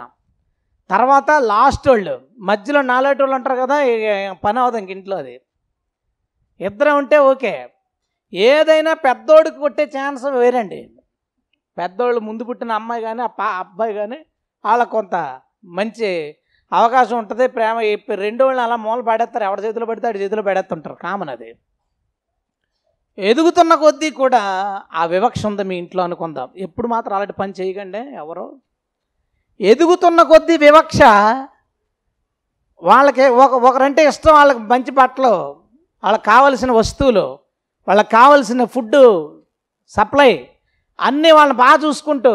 తర్వాత లాస్ట్ వాళ్ళు మధ్యలో నాలుగు వాళ్ళు అంటారు కదా పని అవదు ఇంక ఇంట్లో అది ఇద్దరం ఉంటే ఓకే ఏదైనా పెద్దోడికి కొట్టే ఛాన్స్ వేరండి పెద్దోళ్ళు ముందు పుట్టిన అమ్మాయి కానీ ఆ అబ్బాయి కానీ వాళ్ళ కొంత మంచి అవకాశం ఉంటుంది ప్రేమ రెండు వాళ్ళని అలా మూల పడేస్తారు ఎవరి చేతిలో పడితే ఆడి చేతిలో పడేస్తుంటారు కామన్ అది ఎదుగుతున్న కొద్దీ కూడా ఆ వివక్ష ఉంది మీ ఇంట్లో అనుకుందాం ఎప్పుడు మాత్రం అలాంటి పని చేయకండి ఎవరు ఎదుగుతున్న కొద్దీ వివక్ష వాళ్ళకి ఒక ఒకరంటే ఇష్టం వాళ్ళకి మంచి బట్టలు వాళ్ళకి కావలసిన వస్తువులు వాళ్ళకి కావలసిన ఫుడ్ సప్లై అన్నీ వాళ్ళని బాగా చూసుకుంటూ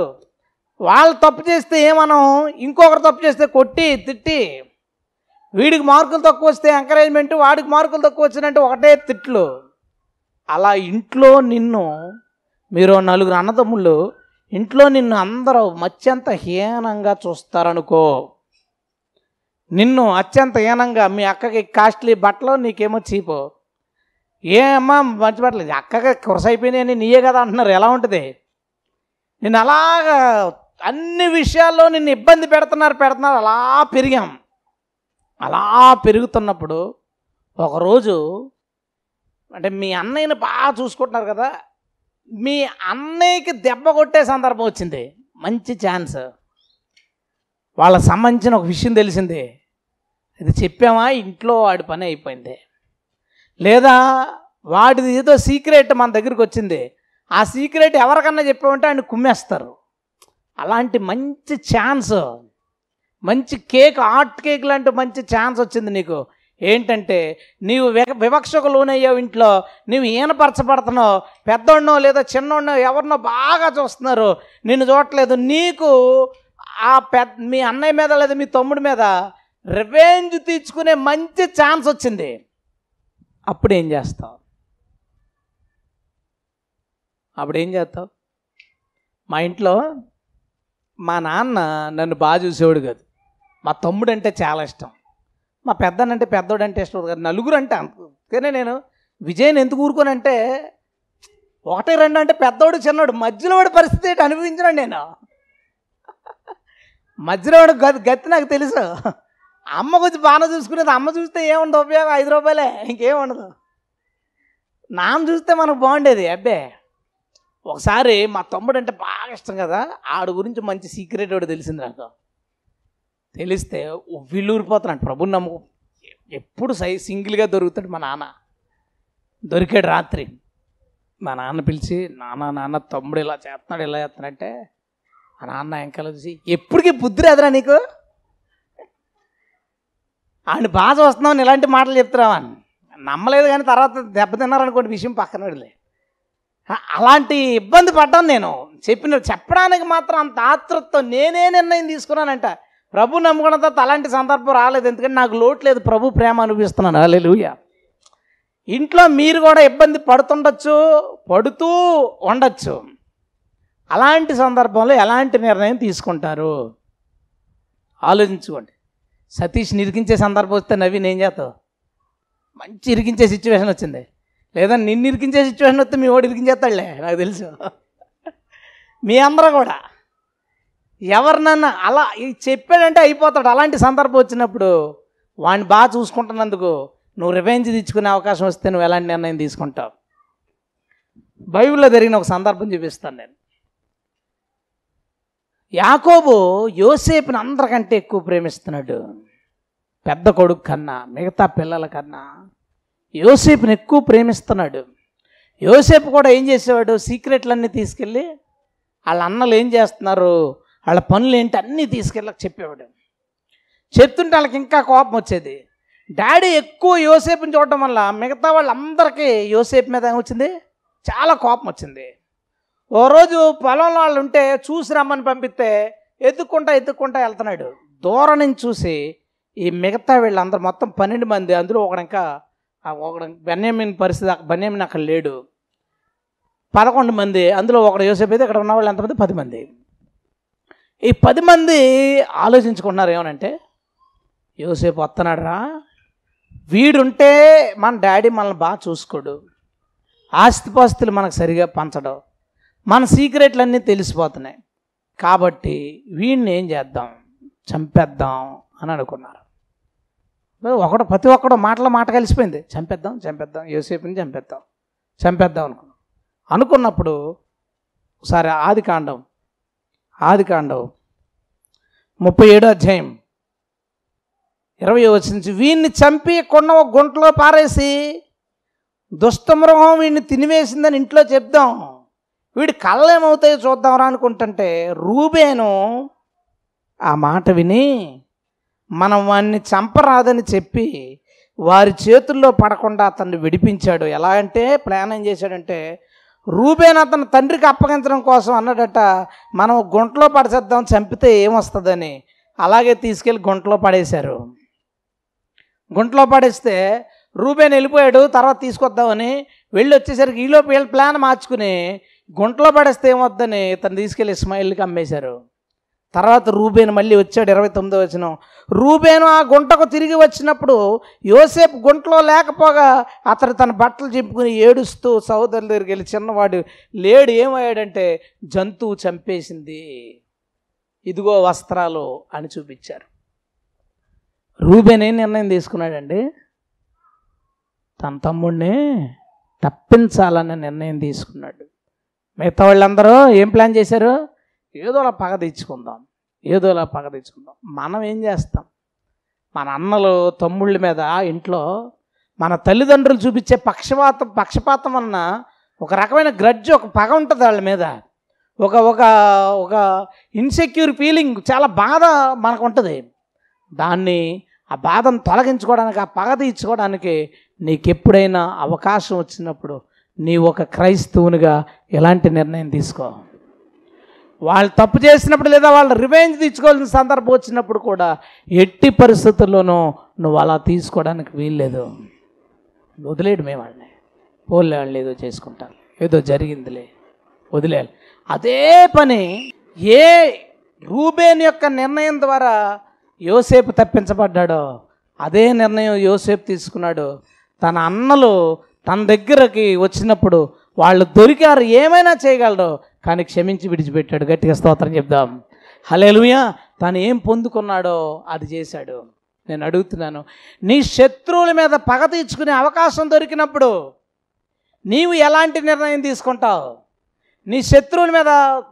వాళ్ళు తప్పు చేస్తే ఏమనం ఇంకొకరు తప్పు చేస్తే కొట్టి తిట్టి వీడికి మార్కులు తక్కువ వస్తే ఎంకరేజ్మెంట్ వాడికి మార్కులు తక్కువ వచ్చినట్టు ఒకటే తిట్లు అలా ఇంట్లో నిన్ను మీరు నలుగురు అన్నదమ్ముళ్ళు ఇంట్లో నిన్ను అందరూ అత్యంత హీనంగా చూస్తారనుకో నిన్ను అత్యంత హీనంగా మీ అక్కకి కాస్ట్లీ బట్టలు నీకేమో చీపు ఏమమ్మా మంచి బట్టలు అక్కగా కురసైపోయినాయని నీయే కదా అంటున్నారు ఎలా ఉంటుంది నేను అలాగా అన్ని విషయాల్లో నిన్ను ఇబ్బంది పెడుతున్నారు పెడుతున్నారు అలా పెరిగాం అలా పెరుగుతున్నప్పుడు ఒకరోజు అంటే మీ అన్నయ్యని బాగా చూసుకుంటున్నారు కదా మీ అన్నయ్యకి దెబ్బ కొట్టే సందర్భం వచ్చింది మంచి ఛాన్స్ వాళ్ళకి సంబంధించిన ఒక విషయం తెలిసింది ఇది చెప్పామా ఇంట్లో వాడి పని అయిపోయింది లేదా వాడిది ఏదో సీక్రెట్ మన దగ్గరికి వచ్చింది ఆ సీక్రెట్ ఎవరికన్నా చెప్పామంటే ఆయన కుమ్మేస్తారు అలాంటి మంచి ఛాన్స్ మంచి కేక్ ఆర్ట్ కేక్ లాంటి మంచి ఛాన్స్ వచ్చింది నీకు ఏంటంటే నీవు వివక్షకు లోనయ్యావు ఇంట్లో నీవు ఈనపరచబడుతున్నావు పెద్దోడినో లేదా చిన్నోడినో ఎవరినో బాగా చూస్తున్నారు నిన్ను చూడట్లేదు నీకు ఆ పెద్ద మీ అన్నయ్య మీద లేదా మీ తమ్ముడి మీద రివెంజ్ తీర్చుకునే మంచి ఛాన్స్ వచ్చింది అప్పుడు ఏం చేస్తావు అప్పుడు ఏం చేస్తావు మా ఇంట్లో మా నాన్న నన్ను బాగా చూసేవాడు కాదు మా తమ్ముడు అంటే చాలా ఇష్టం మా పెద్దనంటే పెద్దోడు అంటే ఇష్టం కాదు నలుగురు అంటే అందుకనే నేను విజయ్ని ఎందుకు ఊరుకోనంటే ఒకటే రెండు అంటే పెద్దోడు చిన్నోడు మధ్యలో వాడి పరిస్థితి ఏంటి అనుభవించినాడు నేను మధ్యలో వాడు గతి గతి నాకు తెలుసు అమ్మ కొంచెం బాగా చూసుకునేది అమ్మ చూస్తే ఏముండదు ఉపయోగం ఐదు రూపాయలే ఇంకేం ఉండదు నాన్న చూస్తే మనకు బాగుండేది అబ్బే ఒకసారి మా తమ్ముడు అంటే బాగా ఇష్టం కదా ఆడు గురించి మంచి సీక్రెట్ ఒకటి తెలిసింది నాకు తెలిస్తే వీళ్ళూరిపోతున్నాడు ప్రభుని నమ్ము ఎప్పుడు సై సింగిల్గా దొరుకుతాడు మా నాన్న దొరికాడు రాత్రి మా నాన్న పిలిచి నాన్న నాన్న తమ్ముడు ఇలా చేస్తున్నాడు ఇలా చేస్తున్నాడంటే మా నాన్న వెంకలు చూసి ఎప్పటికీ బుద్ధి రాదురా నీకు ఆయన బాధ వస్తున్నావు ఇలాంటి మాటలు చెప్తున్నావా నమ్మలేదు కానీ తర్వాత తిన్నారనుకోండి విషయం పక్కన వెళ్ళలేదు అలాంటి ఇబ్బంది పడ్డాను నేను చెప్పిన చెప్పడానికి మాత్రం అంత ఆతృత్వం నేనే నిర్ణయం తీసుకున్నానంట ప్రభు నమ్ముకున్న తర్వాత అలాంటి సందర్భం రాలేదు ఎందుకంటే నాకు లోటు లేదు ప్రభు ప్రేమ అనిపిస్తున్నాను అలెలుయ ఇంట్లో మీరు కూడా ఇబ్బంది పడుతుండొచ్చు పడుతూ ఉండొచ్చు అలాంటి సందర్భంలో ఎలాంటి నిర్ణయం తీసుకుంటారు ఆలోచించుకోండి సతీష్ నిరికించే సందర్భం వస్తే నవ్వి ఏం చేస్తావు మంచి ఇరికించే సిచ్యువేషన్ వచ్చింది లేదా నిన్ను ఇరికించే సిచ్యువేషన్ వస్తే మీ ఓడి ఇరికించేస్తాడులే నాకు తెలుసు మీ అందరూ కూడా ఎవరినన్నా అలా చెప్పాడంటే అయిపోతాడు అలాంటి సందర్భం వచ్చినప్పుడు వాడిని బాగా చూసుకుంటున్నందుకు నువ్వు రివెంజ్ తెచ్చుకునే అవకాశం వస్తే నువ్వు ఎలాంటి నిర్ణయం తీసుకుంటావు బైబిల్లో జరిగిన ఒక సందర్భం చూపిస్తాను నేను యాకోబు యోసేపుని అందరికంటే ఎక్కువ ప్రేమిస్తున్నాడు పెద్ద కొడుకు కన్నా మిగతా పిల్లల కన్నా యోసేపుని ఎక్కువ ప్రేమిస్తున్నాడు యోసేపు కూడా ఏం చేసేవాడు సీక్రెట్లన్నీ తీసుకెళ్ళి వాళ్ళ అన్నలు ఏం చేస్తున్నారు వాళ్ళ పనులు ఏంటి అన్నీ తీసుకెళ్ళక చెప్పేవాడు చెప్తుంటే వాళ్ళకి ఇంకా కోపం వచ్చేది డాడీ ఎక్కువ యోసేపుని చూడటం వల్ల మిగతా వాళ్ళందరికీ యోసేపు మీద వచ్చింది చాలా కోపం వచ్చింది ఓ రోజు పొలంలో వాళ్ళు ఉంటే చూసి రమ్మని పంపిస్తే ఎత్తుక్కుంటా ఎత్తుక్కుంటా వెళ్తున్నాడు దూరం నుంచి చూసి ఈ మిగతా వీళ్ళందరూ మొత్తం పన్నెండు మంది అందులో ఒకడు ఇంకా ఒకడం బెన్యామిన్ పరిస్థితి బెన్యామిన్ అక్కడ లేడు పదకొండు మంది అందులో ఒకడు యోసేపు అయితే ఇక్కడ ఉన్నవాళ్ళు ఎంతమంది పది మంది ఈ పది మంది ఆలోచించుకున్నారు ఏమనంటే యోసేపు వస్తున్నాడరా వీడుంటే మన డాడీ మనల్ని బాగా చూసుకోడు ఆస్తిపాస్తులు మనకు సరిగా పంచడం మన సీక్రెట్లు అన్నీ తెలిసిపోతున్నాయి కాబట్టి వీడిని ఏం చేద్దాం చంపేద్దాం అని అనుకున్నారు ఒకడు ప్రతి ఒక్కడు మాటల మాట కలిసిపోయింది చంపేద్దాం చంపేద్దాం యోసేపుని చంపేద్దాం చంపేద్దాం అనుకున్నాం అనుకున్నప్పుడు ఒకసారి ఆది కాండం ఆది కాండం ముప్పై ఏడో అధ్యాయం ఇరవై వచ్చింది వీడిని చంపి కొన్న ఒక గుంటలో పారేసి దుష్టమృహం వీడిని తినివేసిందని ఇంట్లో చెప్దాం వీడి కళ్ళు ఏమవుతాయో రా అనుకుంటుంటే రూబేను ఆ మాట విని మనం వాడిని చంపరాదని చెప్పి వారి చేతుల్లో పడకుండా అతన్ని విడిపించాడు ఎలా అంటే ప్లాన్ ఏం చేశాడంటే రూబేన్ అతను తండ్రికి అప్పగించడం కోసం అన్నాడట మనం గుంటలో పడసేద్దాం చంపితే ఏమొస్తుందని అలాగే తీసుకెళ్ళి గుంటలో పడేశారు గుంటలో పడేస్తే రూబేన్ వెళ్ళిపోయాడు తర్వాత తీసుకొద్దామని వెళ్ళి వచ్చేసరికి ఈలోపు వీళ్ళ ప్లాన్ మార్చుకుని గుంటలో పడేస్తే ఏమొద్దని తను తీసుకెళ్ళి ఇస్మాయిల్కి అమ్మేశారు తర్వాత రూబేను మళ్ళీ వచ్చాడు ఇరవై తొమ్మిదో వచ్చిన రూబేను ఆ గుంటకు తిరిగి వచ్చినప్పుడు యోసేపు గుంటలో లేకపోగా అతడు తన బట్టలు చింపుకుని ఏడుస్తూ సహోదరుల దగ్గరికి వెళ్ళి చిన్నవాడు లేడు ఏమయ్యాడంటే జంతువు చంపేసింది ఇదిగో వస్త్రాలు అని చూపించారు రూబేన్ ఏం నిర్ణయం తీసుకున్నాడండి తన తమ్ముడిని తప్పించాలన్న నిర్ణయం తీసుకున్నాడు మిగతా వాళ్ళందరూ ఏం ప్లాన్ చేశారు ఏదోలా పగ తెచ్చుకుందాం ఏదోలా పగ తెచ్చుకుందాం మనం ఏం చేస్తాం మన అన్నలు తమ్ముళ్ళ మీద ఇంట్లో మన తల్లిదండ్రులు చూపించే పక్షపాతం పక్షపాతం అన్న ఒక రకమైన గ్రడ్జ్ ఒక పగ ఉంటుంది వాళ్ళ మీద ఒక ఒక ఒక ఇన్సెక్యూర్ ఫీలింగ్ చాలా బాధ మనకు ఉంటుంది దాన్ని ఆ బాధను తొలగించుకోవడానికి ఆ పగ తీర్చుకోవడానికి నీకు ఎప్పుడైనా అవకాశం వచ్చినప్పుడు నీ ఒక క్రైస్తవునిగా ఎలాంటి నిర్ణయం తీసుకో వాళ్ళు తప్పు చేసినప్పుడు లేదా వాళ్ళు రివెంజ్ తీసుకోవాల్సిన సందర్భం వచ్చినప్పుడు కూడా ఎట్టి పరిస్థితుల్లోనూ నువ్వు అలా తీసుకోవడానికి వీల్లేదు వదిలేడు మేము వాళ్ళని పోలే వాళ్ళు ఏదో చేసుకుంటారు ఏదో జరిగిందిలే వదిలేయాలి అదే పని ఏ రూబేన్ యొక్క నిర్ణయం ద్వారా యోసేపు తప్పించబడ్డాడో అదే నిర్ణయం యోసేపు తీసుకున్నాడు తన అన్నలు తన దగ్గరకి వచ్చినప్పుడు వాళ్ళు దొరికారు ఏమైనా చేయగలరు కానీ క్షమించి విడిచిపెట్టాడు గట్టిగా స్తోత్రం చెప్దాం హలేలుయా తను ఏం పొందుకున్నాడో అది చేశాడు నేను అడుగుతున్నాను నీ శత్రువుల మీద పగ తీర్చుకునే అవకాశం దొరికినప్పుడు నీవు ఎలాంటి నిర్ణయం తీసుకుంటావు నీ శత్రువుల మీద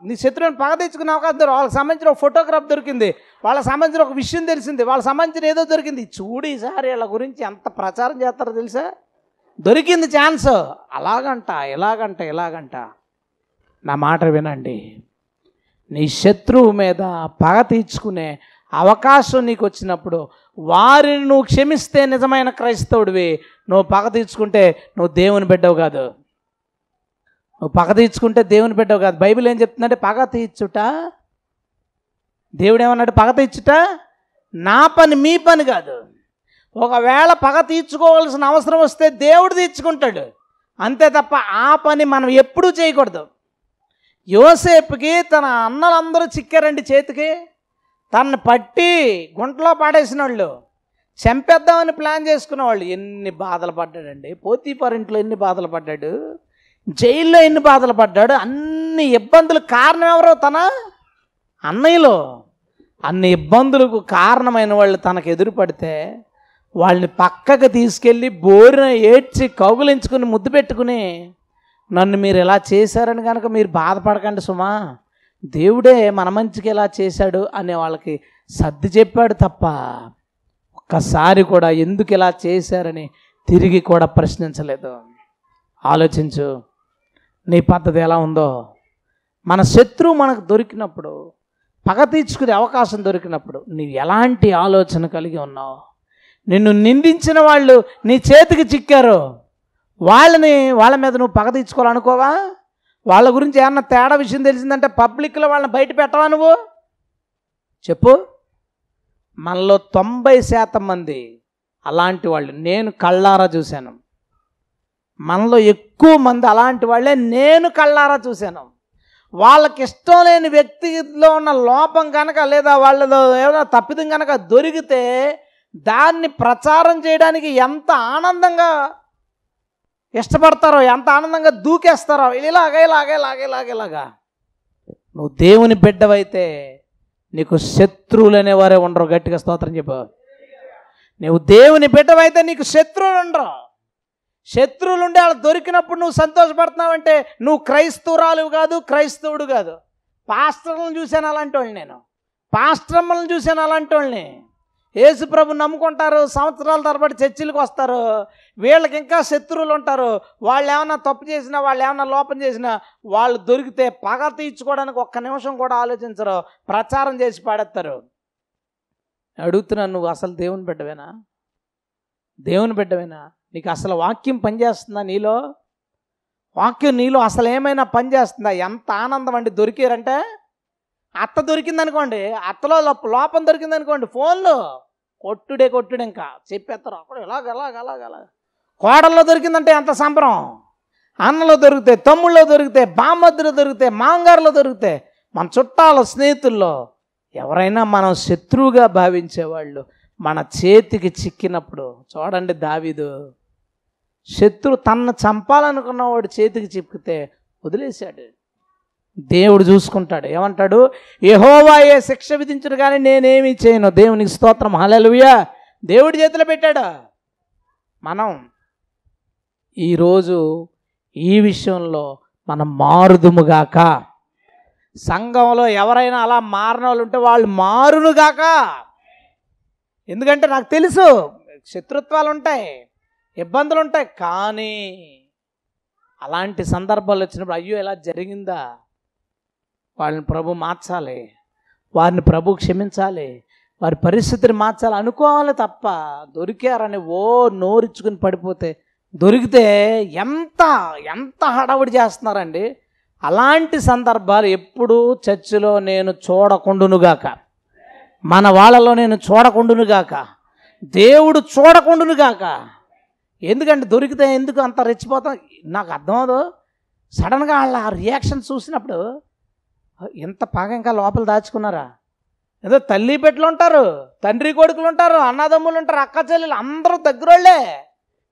నీ శత్రువుని పగ తీర్చుకునే అవకాశం దొరికి వాళ్ళకి సంబంధించిన ఒక ఫోటోగ్రాఫ్ దొరికింది వాళ్ళకి సంబంధించిన ఒక విషయం తెలిసింది వాళ్ళకి సంబంధించిన ఏదో దొరికింది చూడు ఈసారి వీళ్ళ గురించి ఎంత ప్రచారం చేస్తారో తెలుసా దొరికింది ఛాన్స్ అలాగంట ఇలాగంట ఇలాగంట నా మాట వినండి నీ శత్రువు మీద పగ తీర్చుకునే అవకాశం నీకు వచ్చినప్పుడు వారిని నువ్వు క్షమిస్తే నిజమైన క్రైస్తవుడివి నువ్వు పగ తీర్చుకుంటే నువ్వు దేవుని బిడ్డవు కాదు నువ్వు పగ తీర్చుకుంటే దేవుని బిడ్డవు కాదు బైబిల్ ఏం చెప్తుందంటే పగ తీర్చుట దేవుడు ఏమన్నాడు పగ తీర్చుట నా పని మీ పని కాదు ఒకవేళ పగ తీర్చుకోవాల్సిన అవసరం వస్తే దేవుడు తీర్చుకుంటాడు అంతే తప్ప ఆ పని మనం ఎప్పుడూ చేయకూడదు యోసేపుకి తన అన్నలందరూ చిక్కారండి చేతికి తనని పట్టి గుంటలో పాడేసిన వాళ్ళు చంపేద్దామని ప్లాన్ చేసుకున్న వాళ్ళు ఎన్ని బాధలు పడ్డాడండి పోతీపారింట్లో ఎన్ని బాధలు పడ్డాడు జైల్లో ఎన్ని బాధలు పడ్డాడు అన్ని ఇబ్బందులు కారణం ఎవరో తన అన్నయ్యలో అన్ని ఇబ్బందులకు కారణమైన వాళ్ళు తనకు ఎదురు పడితే వాళ్ళని పక్కకు తీసుకెళ్ళి బోరిన ఏడ్చి కౌగులించుకుని ముద్దు పెట్టుకుని నన్ను మీరు ఇలా చేశారని కనుక మీరు బాధపడకండి సుమా దేవుడే మన మంచికి ఇలా చేశాడు అనే వాళ్ళకి సర్ది చెప్పాడు తప్ప ఒక్కసారి కూడా ఎందుకు ఇలా చేశారని తిరిగి కూడా ప్రశ్నించలేదు ఆలోచించు నీ పద్ధతి ఎలా ఉందో మన శత్రువు మనకు దొరికినప్పుడు పగ తీర్చుకునే అవకాశం దొరికినప్పుడు నీవు ఎలాంటి ఆలోచన కలిగి ఉన్నావు నిన్ను నిందించిన వాళ్ళు నీ చేతికి చిక్కారు వాళ్ళని వాళ్ళ మీద నువ్వు పగ తీర్చుకోవాలనుకోవా వాళ్ళ గురించి ఏమన్నా తేడా విషయం తెలిసిందంటే పబ్లిక్లో వాళ్ళని బయట పెట్టవా నువ్వు చెప్పు మనలో తొంభై శాతం మంది అలాంటి వాళ్ళు నేను కళ్ళారా చూశాను మనలో ఎక్కువ మంది అలాంటి వాళ్ళే నేను కళ్ళారా చూశాను వాళ్ళకి ఇష్టం లేని వ్యక్తిలో ఉన్న లోపం కనుక లేదా వాళ్ళలో ఏదైనా తప్పిదం కనుక దొరికితే దాన్ని ప్రచారం చేయడానికి ఎంత ఆనందంగా ఇష్టపడతారో ఎంత ఆనందంగా దూకేస్తారో ఇలాగే ఇలాగే లాగే లాగే లాగా నువ్వు దేవుని బిడ్డవైతే నీకు శత్రువులు అనేవారే ఉండరు గట్టిగా స్తోత్రం చెప్పు నువ్వు దేవుని బిడ్డవైతే నీకు శత్రువులు ఉండరు శత్రువులు ఉండే వాళ్ళు దొరికినప్పుడు నువ్వు సంతోషపడుతున్నావంటే నువ్వు క్రైస్తవురాలు కాదు క్రైస్తవుడు కాదు పాస్టర్లను చూశాను అలాంటి వాళ్ళు నేను పాస్ట్రమ్మలను చూశాను అలాంటి వాళ్ళని ఏసు ప్రభు నమ్ముకుంటారు సంవత్సరాల తరబడి చర్చిలకు వస్తారు వీళ్ళకి ఇంకా శత్రువులు ఉంటారు వాళ్ళు ఏమైనా తప్పు చేసినా వాళ్ళు ఏమైనా లోపం చేసినా వాళ్ళు దొరికితే పగ తీర్చుకోవడానికి ఒక్క నిమిషం కూడా ఆలోచించరు ప్రచారం చేసి పాడేస్తారు అడుగుతున్నాను నువ్వు అసలు దేవుని బిడ్డవేనా దేవుని బిడ్డవేనా నీకు అసలు వాక్యం పనిచేస్తుందా నీలో వాక్యం నీలో అసలు ఏమైనా పనిచేస్తుందా ఎంత ఆనందం అండి దొరికారంటే అత్త దొరికిందనుకోండి అత్తలో లోప లోపం దొరికిందనుకోండి ఫోన్లో కొట్టుడే కొట్టుడు ఇంకా చెప్పేస్తారు అక్కడ ఇలాగ అలాగ అలాగ కోడల్లో దొరికిందంటే ఎంత సంబరం అన్నలో దొరికితే తమ్ముళ్ళలో దొరికితే బామ్మద్దులో దొరికితే మాంగారులో దొరికితే మన చుట్టాల స్నేహితుల్లో ఎవరైనా మనం శత్రువుగా భావించేవాళ్ళు మన చేతికి చిక్కినప్పుడు చూడండి దావీదు శత్రు తన్ను చంపాలనుకున్నవాడు చేతికి చిక్కితే వదిలేశాడు దేవుడు చూసుకుంటాడు ఏమంటాడు ఏ శిక్ష విధించడు కానీ నేనేమీ చేయను దేవునికి స్తోత్రం హలలుయా దేవుడి చేతిలో పెట్టాడు మనం ఈరోజు ఈ విషయంలో మనం మారుదుముగాక సంఘంలో ఎవరైనా అలా మారిన వాళ్ళు ఉంటే వాళ్ళు మారునుగాక ఎందుకంటే నాకు తెలుసు శత్రుత్వాలు ఉంటాయి ఇబ్బందులు ఉంటాయి కానీ అలాంటి సందర్భాలు వచ్చినప్పుడు అయ్యో ఇలా జరిగిందా వాళ్ళని ప్రభు మార్చాలి వారిని ప్రభు క్షమించాలి వారి పరిస్థితిని మార్చాలి అనుకోవాలి తప్ప దొరికారని ఓ నోరిచ్చుకుని పడిపోతే దొరికితే ఎంత ఎంత హడావిడి చేస్తున్నారండి అలాంటి సందర్భాలు ఎప్పుడూ చర్చిలో నేను చూడకుండునుగాక మన వాళ్ళలో నేను చూడకుండునుగాక దేవుడు చూడకుండునుగాక ఎందుకంటే దొరికితే ఎందుకు అంత రెచ్చిపోతాం నాకు అర్థమవుదు సడన్గా వాళ్ళ రియాక్షన్ చూసినప్పుడు ఇంత పాక ఇంకా లోపల దాచుకున్నారా ఏదో తల్లి పెట్లు ఉంటారు తండ్రి కొడుకులు ఉంటారు అన్నదమ్ములు ఉంటారు అక్క చెల్లెలు అందరూ దగ్గరోళ్ళే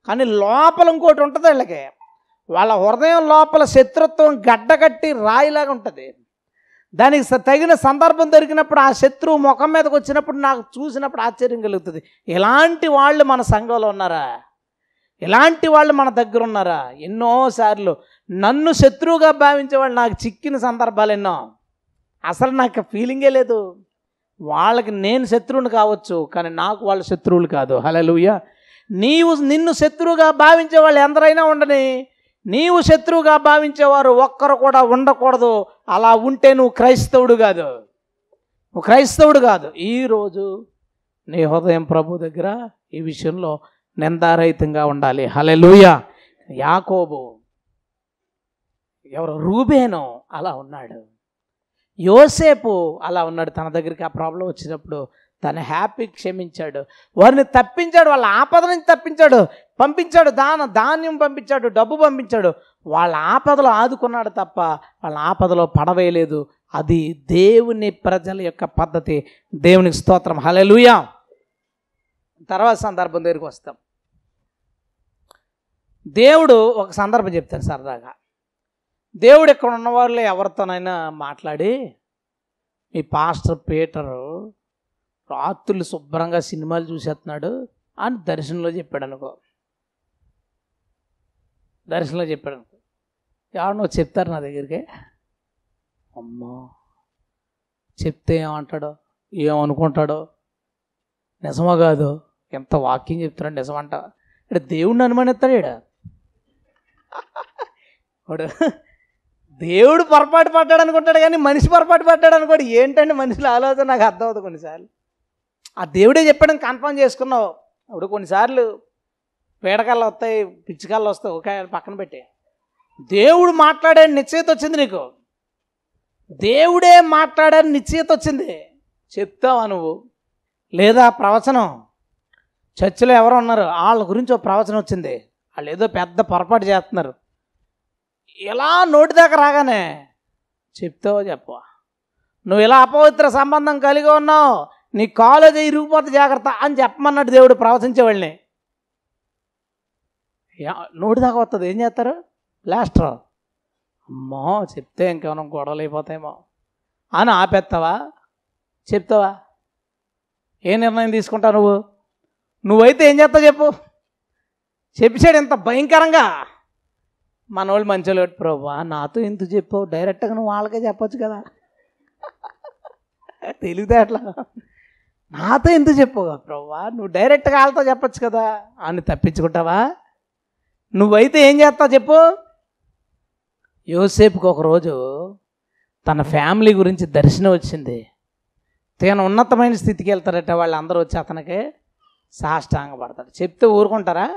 కానీ లోపల ఇంకోటి ఉంటుంది వీళ్ళకి వాళ్ళ హృదయం లోపల శత్రుత్వం గడ్డకట్టి రాయిలాగా ఉంటుంది దానికి తగిన సందర్భం దొరికినప్పుడు ఆ శత్రువు ముఖం మీదకి వచ్చినప్పుడు నాకు చూసినప్పుడు ఆశ్చర్యం కలుగుతుంది ఇలాంటి వాళ్ళు మన సంఘంలో ఉన్నారా ఇలాంటి వాళ్ళు మన దగ్గర ఉన్నారా ఎన్నోసార్లు నన్ను శత్రువుగా భావించే వాళ్ళు నాకు చిక్కిన సందర్భాలు ఎన్నో అసలు నాకు ఫీలింగే లేదు వాళ్ళకి నేను శత్రువుని కావచ్చు కానీ నాకు వాళ్ళ శత్రువులు కాదు హలో నీవు నిన్ను శత్రువుగా భావించే వాళ్ళు ఎందరైనా ఉండని నీవు శత్రువుగా భావించేవారు ఒక్కరు కూడా ఉండకూడదు అలా ఉంటే నువ్వు క్రైస్తవుడు కాదు నువ్వు క్రైస్తవుడు కాదు ఈరోజు నీ హృదయం ప్రభు దగ్గర ఈ విషయంలో నిందారహితంగా ఉండాలి హలే లూయ యాకోబు ఎవరు రూబేను అలా ఉన్నాడు యోసేపు అలా ఉన్నాడు తన దగ్గరికి ఆ ప్రాబ్లం వచ్చినప్పుడు తన హ్యాపీ క్షమించాడు వారిని తప్పించాడు వాళ్ళ ఆపద నుంచి తప్పించాడు పంపించాడు దాన ధాన్యం పంపించాడు డబ్బు పంపించాడు వాళ్ళ ఆపదలో ఆదుకున్నాడు తప్ప వాళ్ళ ఆపదలో పడవేయలేదు అది దేవుని ప్రజల యొక్క పద్ధతి దేవునికి స్తోత్రం హలెలుయా తర్వాత సందర్భం దగ్గరికి వస్తాం దేవుడు ఒక సందర్భం చెప్తాను సరదాగా దేవుడు ఇక్కడ ఉన్న వాళ్ళు ఎవరితోనైనా మాట్లాడి మీ పాస్టర్ పీటరు రాత్రులు శుభ్రంగా సినిమాలు చూసేస్తున్నాడు అని దర్శనంలో చెప్పాడు అనుకో దర్శనంలో చెప్పాడు అనుకో ఎవరినో చెప్తారు నా దగ్గరికి అమ్మో చెప్తే ఏమంటాడో ఏమనుకుంటాడో నిజమా కాదు ఎంత వాక్యం చెప్తున్నాడు నిజమంట ఇక్కడ దేవుడిని అనుమానిస్తాడు ఇక్కడ ఇప్పుడు దేవుడు పొరపాటు పడ్డాడు అనుకుంటాడు కానీ మనిషి పొరపాటు పడ్డాడు అనుకోడు ఏంటంటే మనుషుల ఆలోచన నాకు అర్థం అవుతుంది కొన్నిసార్లు ఆ దేవుడే చెప్పడం కన్ఫర్మ్ చేసుకున్నావు ఇప్పుడు కొన్నిసార్లు పీడకాళ్ళు వస్తాయి పిచ్చికాళ్ళు వస్తాయి ఒక పక్కన పెట్టి దేవుడు మాట్లాడాడు నిశ్చయిత వచ్చింది నీకు దేవుడే మాట్లాడాడు నిశ్చయిత వచ్చింది చెప్తావు నువ్వు లేదా ప్రవచనం చర్చిలో ఎవరు ఉన్నారు వాళ్ళ గురించి ఒక ప్రవచనం వచ్చింది వాళ్ళు ఏదో పెద్ద పొరపాటు చేస్తున్నారు ఇలా నోటి దాకా రాగానే చెప్తావో చెప్పవా నువ్వు ఇలా అపవిత్ర సంబంధం కలిగి ఉన్నావు నీ కాలు అది ఇరిగిపోతే జాగ్రత్త అని చెప్పమన్నాడు దేవుడు ప్రవచించేవాళ్ళని నోటి దాకా వస్తుంది ఏం చేస్తారు ప్లాస్టర్ అమ్మో చెప్తే ఇంకేమైనా గొడవలు అయిపోతాయేమో అని ఆపేస్తావా చెప్తావా ఏ నిర్ణయం తీసుకుంటావు నువ్వు నువ్వైతే ఏం చేస్తావు చెప్పు చెప్పాడు ఇంత భయంకరంగా వాళ్ళు మంచిగా ప్రభా నాతో ఎంత చెప్పావు డైరెక్ట్గా నువ్వు వాళ్ళకే చెప్పొచ్చు కదా అట్లా నాతో ఎందుకు చెప్పు ప్రవ్వా నువ్వు డైరెక్ట్గా వాళ్ళతో చెప్పచ్చు కదా అని తప్పించుకుంటావా నువ్వైతే ఏం చేస్తావు చెప్పు యోసేపుకి ఒకరోజు తన ఫ్యామిలీ గురించి దర్శనం వచ్చింది తన ఉన్నతమైన స్థితికి వెళ్తారట వాళ్ళందరూ వచ్చి అతనికి సాష్టాంగపడతాడు చెప్తే ఊరుకుంటారా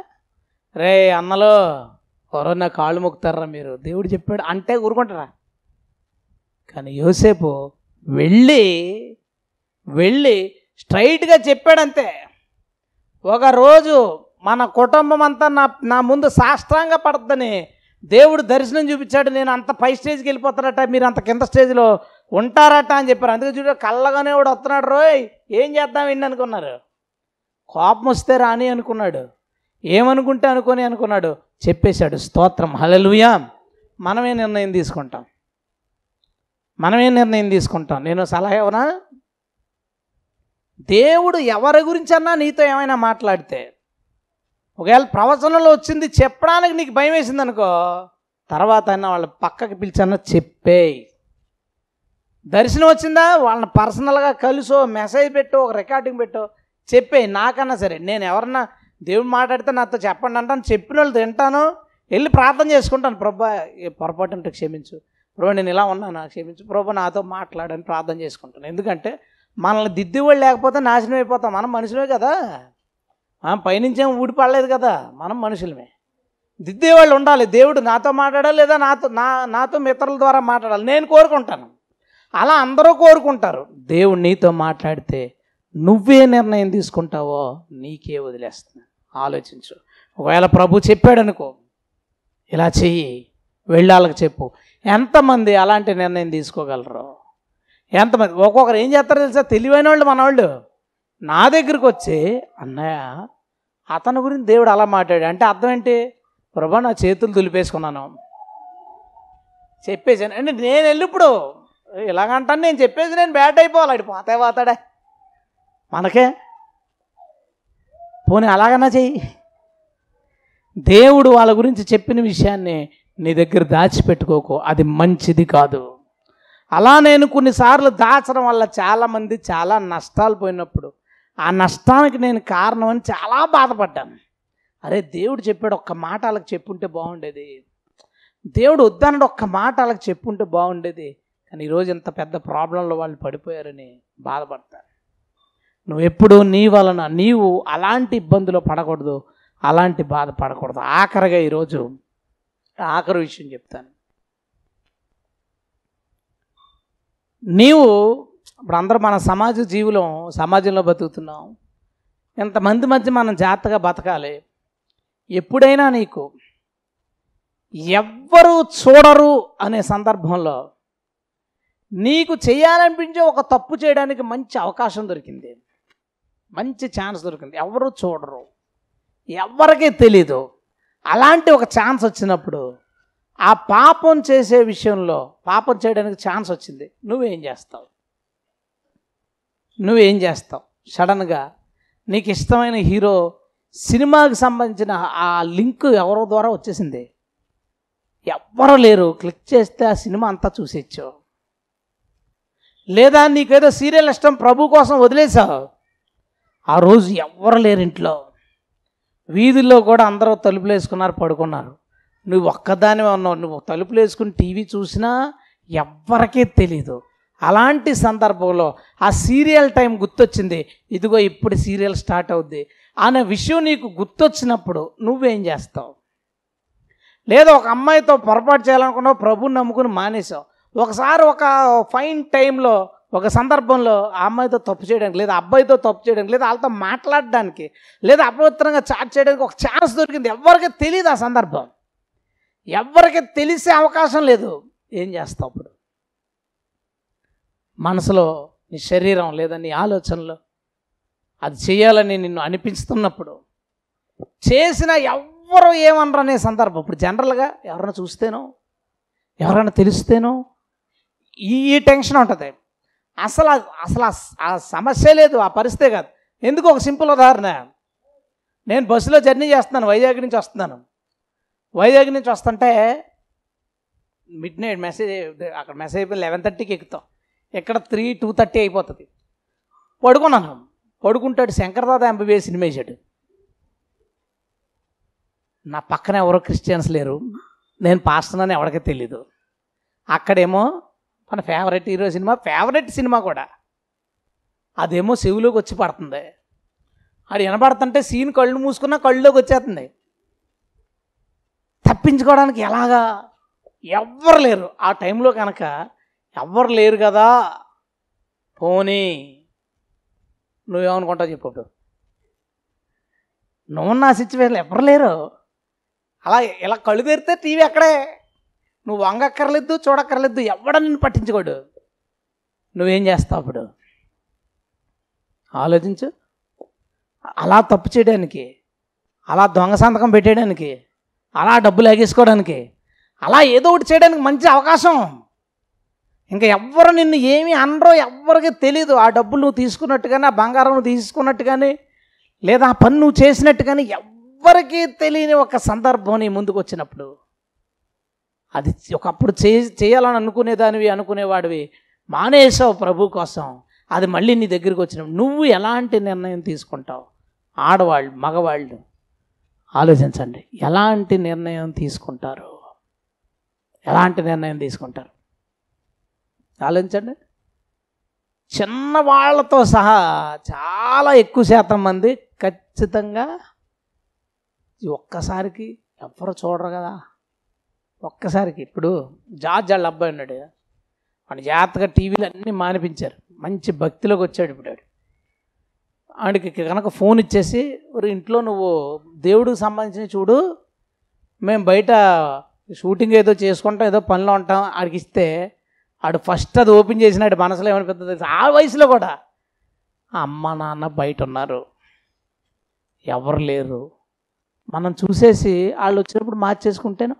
రే అన్నలో కరోనా కాళ్ళు మొక్కుతారా మీరు దేవుడు చెప్పాడు అంటే ఊరుకుంటారా కానీ యోసేపు వెళ్ళి వెళ్ళి స్ట్రైట్గా చెప్పాడంతే ఒకరోజు మన కుటుంబం అంతా నా నా ముందు సాష్టాంగ పడద్దని దేవుడు దర్శనం చూపించాడు నేను అంత పై స్టేజ్కి వెళ్ళిపోతానట మీరు అంత కింద స్టేజ్లో ఉంటారట అని చెప్పారు అందుకే చూడ కళ్ళగానే వాడు వస్తున్నాడు రోయ్ ఏం చేద్దాం ఏంటి అనుకున్నారు కోపం వస్తే రాని అనుకున్నాడు ఏమనుకుంటే అనుకోని అనుకున్నాడు చెప్పేశాడు స్తోత్రం హలలుయా మనమే నిర్ణయం తీసుకుంటాం మనమే నిర్ణయం తీసుకుంటాం నేను సలహా ఇవ్వనా దేవుడు ఎవరి గురించన్నా నీతో ఏమైనా మాట్లాడితే ఒకవేళ ప్రవచనంలో వచ్చింది చెప్పడానికి నీకు భయం వేసింది అనుకో తర్వాత అయినా వాళ్ళ పక్కకి పిలిచన్నా చెప్పేయి దర్శనం వచ్చిందా వాళ్ళని పర్సనల్గా కలిసో మెసేజ్ పెట్టో ఒక రికార్డింగ్ పెట్టో చెప్పే నాకన్నా సరే నేను ఎవరన్నా దేవుడు మాట్లాడితే నాతో చెప్పండి అంటాను చెప్పిన వాళ్ళు తింటాను వెళ్ళి ప్రార్థన చేసుకుంటాను ప్రభా పొరపాటు ఉంటే క్షమించు ప్రభు నేను ఇలా ఉన్నాను క్షమించు ప్రభు నాతో మాట్లాడని ప్రార్థన చేసుకుంటాను ఎందుకంటే మనల్ని దిద్దేవాళ్ళు లేకపోతే నాశనం అయిపోతాం మనం మనుషులే కదా మనం పైనుంచేం ఊడిపడలేదు కదా మనం మనుషులమే దిద్దేవాళ్ళు ఉండాలి దేవుడు నాతో మాట్లాడాలి లేదా నాతో నా నాతో మిత్రుల ద్వారా మాట్లాడాలి నేను కోరుకుంటాను అలా అందరూ కోరుకుంటారు దేవుడు నీతో మాట్లాడితే నువ్వే నిర్ణయం తీసుకుంటావో నీకే వదిలేస్తుంది ఆలోచించు ఒకవేళ ప్రభు చెప్పాడనుకో ఇలా చెయ్యి వెళ్ళాలకు చెప్పు ఎంతమంది అలాంటి నిర్ణయం తీసుకోగలరు ఎంతమంది ఒక్కొక్కరు ఏం చేస్తారో తెలుసా తెలివైన వాళ్ళు మనవాళ్ళు నా దగ్గరికి వచ్చి అన్నయ్య అతని గురించి దేవుడు అలా మాట్లాడు అంటే అర్థం ఏంటి ప్రభా నా చేతులు తులిపేసుకున్నాను చెప్పేసాను అంటే నేను వెళ్ళిప్పుడు ఇలాగంటాను నేను చెప్పేసి నేను బ్యాట్ అయిపోవాలి అటు పోతే పోతాడే మనకే పోనీ అలాగన్నా చెయ్యి దేవుడు వాళ్ళ గురించి చెప్పిన విషయాన్ని నీ దగ్గర దాచిపెట్టుకోకు అది మంచిది కాదు అలా నేను కొన్నిసార్లు దాచడం వల్ల చాలామంది చాలా నష్టాలు పోయినప్పుడు ఆ నష్టానికి నేను కారణం అని చాలా బాధపడ్డాను అరే దేవుడు చెప్పాడు ఒక్క మాట వాళ్ళకి చెప్పుంటే బాగుండేది దేవుడు వద్దన్నాడు ఒక్క మాట వాళ్ళకి చెప్పుంటే బాగుండేది కానీ ఈరోజు ఇంత పెద్ద ప్రాబ్లంలో వాళ్ళు పడిపోయారని బాధపడతారు నువ్వు ఎప్పుడు నీ వలన నీవు అలాంటి ఇబ్బందులు పడకూడదు అలాంటి బాధ పడకూడదు ఆఖరిగా ఈరోజు ఆఖరి విషయం చెప్తాను నీవు ఇప్పుడు అందరూ మన సమాజ జీవులం సమాజంలో బతుకుతున్నాం ఇంతమంది మధ్య మనం జాగ్రత్తగా బతకాలి ఎప్పుడైనా నీకు ఎవ్వరు చూడరు అనే సందర్భంలో నీకు చేయాలనిపించే ఒక తప్పు చేయడానికి మంచి అవకాశం దొరికింది మంచి ఛాన్స్ దొరికింది ఎవరు చూడరు ఎవరికీ తెలీదు అలాంటి ఒక ఛాన్స్ వచ్చినప్పుడు ఆ పాపం చేసే విషయంలో పాపం చేయడానికి ఛాన్స్ వచ్చింది నువ్వేం చేస్తావు నువ్వేం చేస్తావు సడన్గా నీకు ఇష్టమైన హీరో సినిమాకి సంబంధించిన ఆ లింక్ ఎవరో ద్వారా వచ్చేసింది ఎవ్వరు లేరు క్లిక్ చేస్తే ఆ సినిమా అంతా చూసేచ్చు లేదా నీకేదో సీరియల్ ఇష్టం ప్రభు కోసం వదిలేసావు ఆ రోజు ఎవ్వరు లేరు ఇంట్లో వీధుల్లో కూడా అందరూ తలుపులు వేసుకున్నారు పడుకున్నారు నువ్వు ఒక్కదాని ఉన్నావు నువ్వు తలుపులు వేసుకుని టీవీ చూసినా ఎవ్వరికీ తెలీదు అలాంటి సందర్భంలో ఆ సీరియల్ టైం గుర్తొచ్చింది ఇదిగో ఇప్పుడు సీరియల్ స్టార్ట్ అవుద్ది అనే విషయం నీకు గుర్తొచ్చినప్పుడు నువ్వేం చేస్తావు లేదా ఒక అమ్మాయితో పొరపాటు చేయాలనుకున్నావు ప్రభుని నమ్ముకుని మానేసావు ఒకసారి ఒక ఫైన్ టైంలో ఒక సందర్భంలో ఆ అమ్మాయితో తప్పు చేయడానికి లేదా అబ్బాయితో తప్పు చేయడానికి లేదా వాళ్ళతో మాట్లాడడానికి లేదా అపవిత్రంగా చాట్ చేయడానికి ఒక ఛాన్స్ దొరికింది ఎవరికీ తెలియదు ఆ సందర్భం ఎవరికి తెలిసే అవకాశం లేదు ఏం చేస్తావు అప్పుడు మనసులో నీ శరీరం లేదా నీ ఆలోచనలు అది చేయాలని నిన్ను అనిపిస్తున్నప్పుడు చేసిన ఎవరు ఏమనరు అనే సందర్భం ఇప్పుడు జనరల్గా ఎవరైనా చూస్తేనో ఎవరైనా తెలిస్తేనో ఈ టెన్షన్ ఉంటుంది అసలు అసలు ఆ సమస్య లేదు ఆ పరిస్థితే కాదు ఎందుకు ఒక సింపుల్ ఉదాహరణ నేను బస్సులో జర్నీ చేస్తున్నాను వైజాగ్ నుంచి వస్తున్నాను వైజాగ్ నుంచి వస్తుంటే మిడ్ నైట్ మెసేజ్ అక్కడ మెసేజ్ అయిపోయి లెవెన్ థర్టీకి ఎక్కుతాం ఇక్కడ త్రీ టూ థర్టీ అయిపోతుంది పడుకున్నాను పడుకుంటాడు శంకరదాద ఎంబీబీఎస్ సినిమా వేసాడు నా పక్కన ఎవరో క్రిస్టియన్స్ లేరు నేను పాస్తున్నాను ఎవరికీ తెలీదు అక్కడేమో మన favourite hero cinema favourite cinema కూడా అదేమో శివులోకి వచ్చి పడుతుంది అది వినపడుతుంటే సీన్ కళ్ళు మూసుకున్నా కళ్ళులోకి వచ్చేస్తుంది తప్పించుకోవడానికి ఎలాగా ఎవ్వరు లేరు ఆ టైంలో కనుక ఎవ్వరు లేరు కదా పోనీ నువ్వేమనుకుంటావు చెప్పు నువ్వు నా సిచ్యువేషన్ ఎవరు లేరు అలా ఇలా కళ్ళు తెరితే టీవీ అక్కడే నువ్వు వంగక్కర్లేదు చూడక్కర్లేదు ఎవడ నిన్ను పట్టించుకోడు నువ్వేం చేస్తావు అప్పుడు ఆలోచించు అలా తప్పు చేయడానికి అలా దొంగ సంతకం పెట్టేయడానికి అలా డబ్బు లాగేసుకోవడానికి అలా ఏదో ఒకటి చేయడానికి మంచి అవకాశం ఇంకా ఎవ్వరు నిన్ను ఏమీ అనరో ఎవ్వరికి తెలీదు ఆ డబ్బులు నువ్వు తీసుకున్నట్టుగానే ఆ బంగారం నువ్వు కానీ లేదా ఆ పని నువ్వు కానీ ఎవ్వరికీ తెలియని ఒక సందర్భం నీ ముందుకు వచ్చినప్పుడు అది ఒకప్పుడు చే చేయాలని అనుకునేదానివి అనుకునేవాడివి మానేసావు ప్రభు కోసం అది మళ్ళీ నీ దగ్గరికి వచ్చినప్పుడు నువ్వు ఎలాంటి నిర్ణయం తీసుకుంటావు ఆడవాళ్ళు మగవాళ్ళు ఆలోచించండి ఎలాంటి నిర్ణయం తీసుకుంటారు ఎలాంటి నిర్ణయం తీసుకుంటారు ఆలోచించండి చిన్న వాళ్ళతో సహా చాలా ఎక్కువ శాతం మంది ఖచ్చితంగా ఒక్కసారికి ఎవరు చూడరు కదా ఒక్కసారికి ఇప్పుడు జార్జ్ వాళ్ళ అబ్బాయి ఉన్నాడు మన జాగ్రత్తగా టీవీలు అన్నీ మానిపించారు మంచి భక్తిలోకి వచ్చాడు ఇప్పుడు ఆడికి కనుక ఫోన్ ఇచ్చేసి ఇంట్లో నువ్వు దేవుడికి సంబంధించిన చూడు మేము బయట షూటింగ్ ఏదో చేసుకుంటాం ఏదో పనిలో ఉంటాం ఆడికి ఇస్తే ఆడు ఫస్ట్ అది ఓపెన్ చేసిన ఆడి మనసులో ఏమనిపిస్తుంది ఆ వయసులో కూడా అమ్మ నాన్న బయట ఉన్నారు ఎవరు లేరు మనం చూసేసి వాళ్ళు వచ్చినప్పుడు మార్చేసుకుంటేను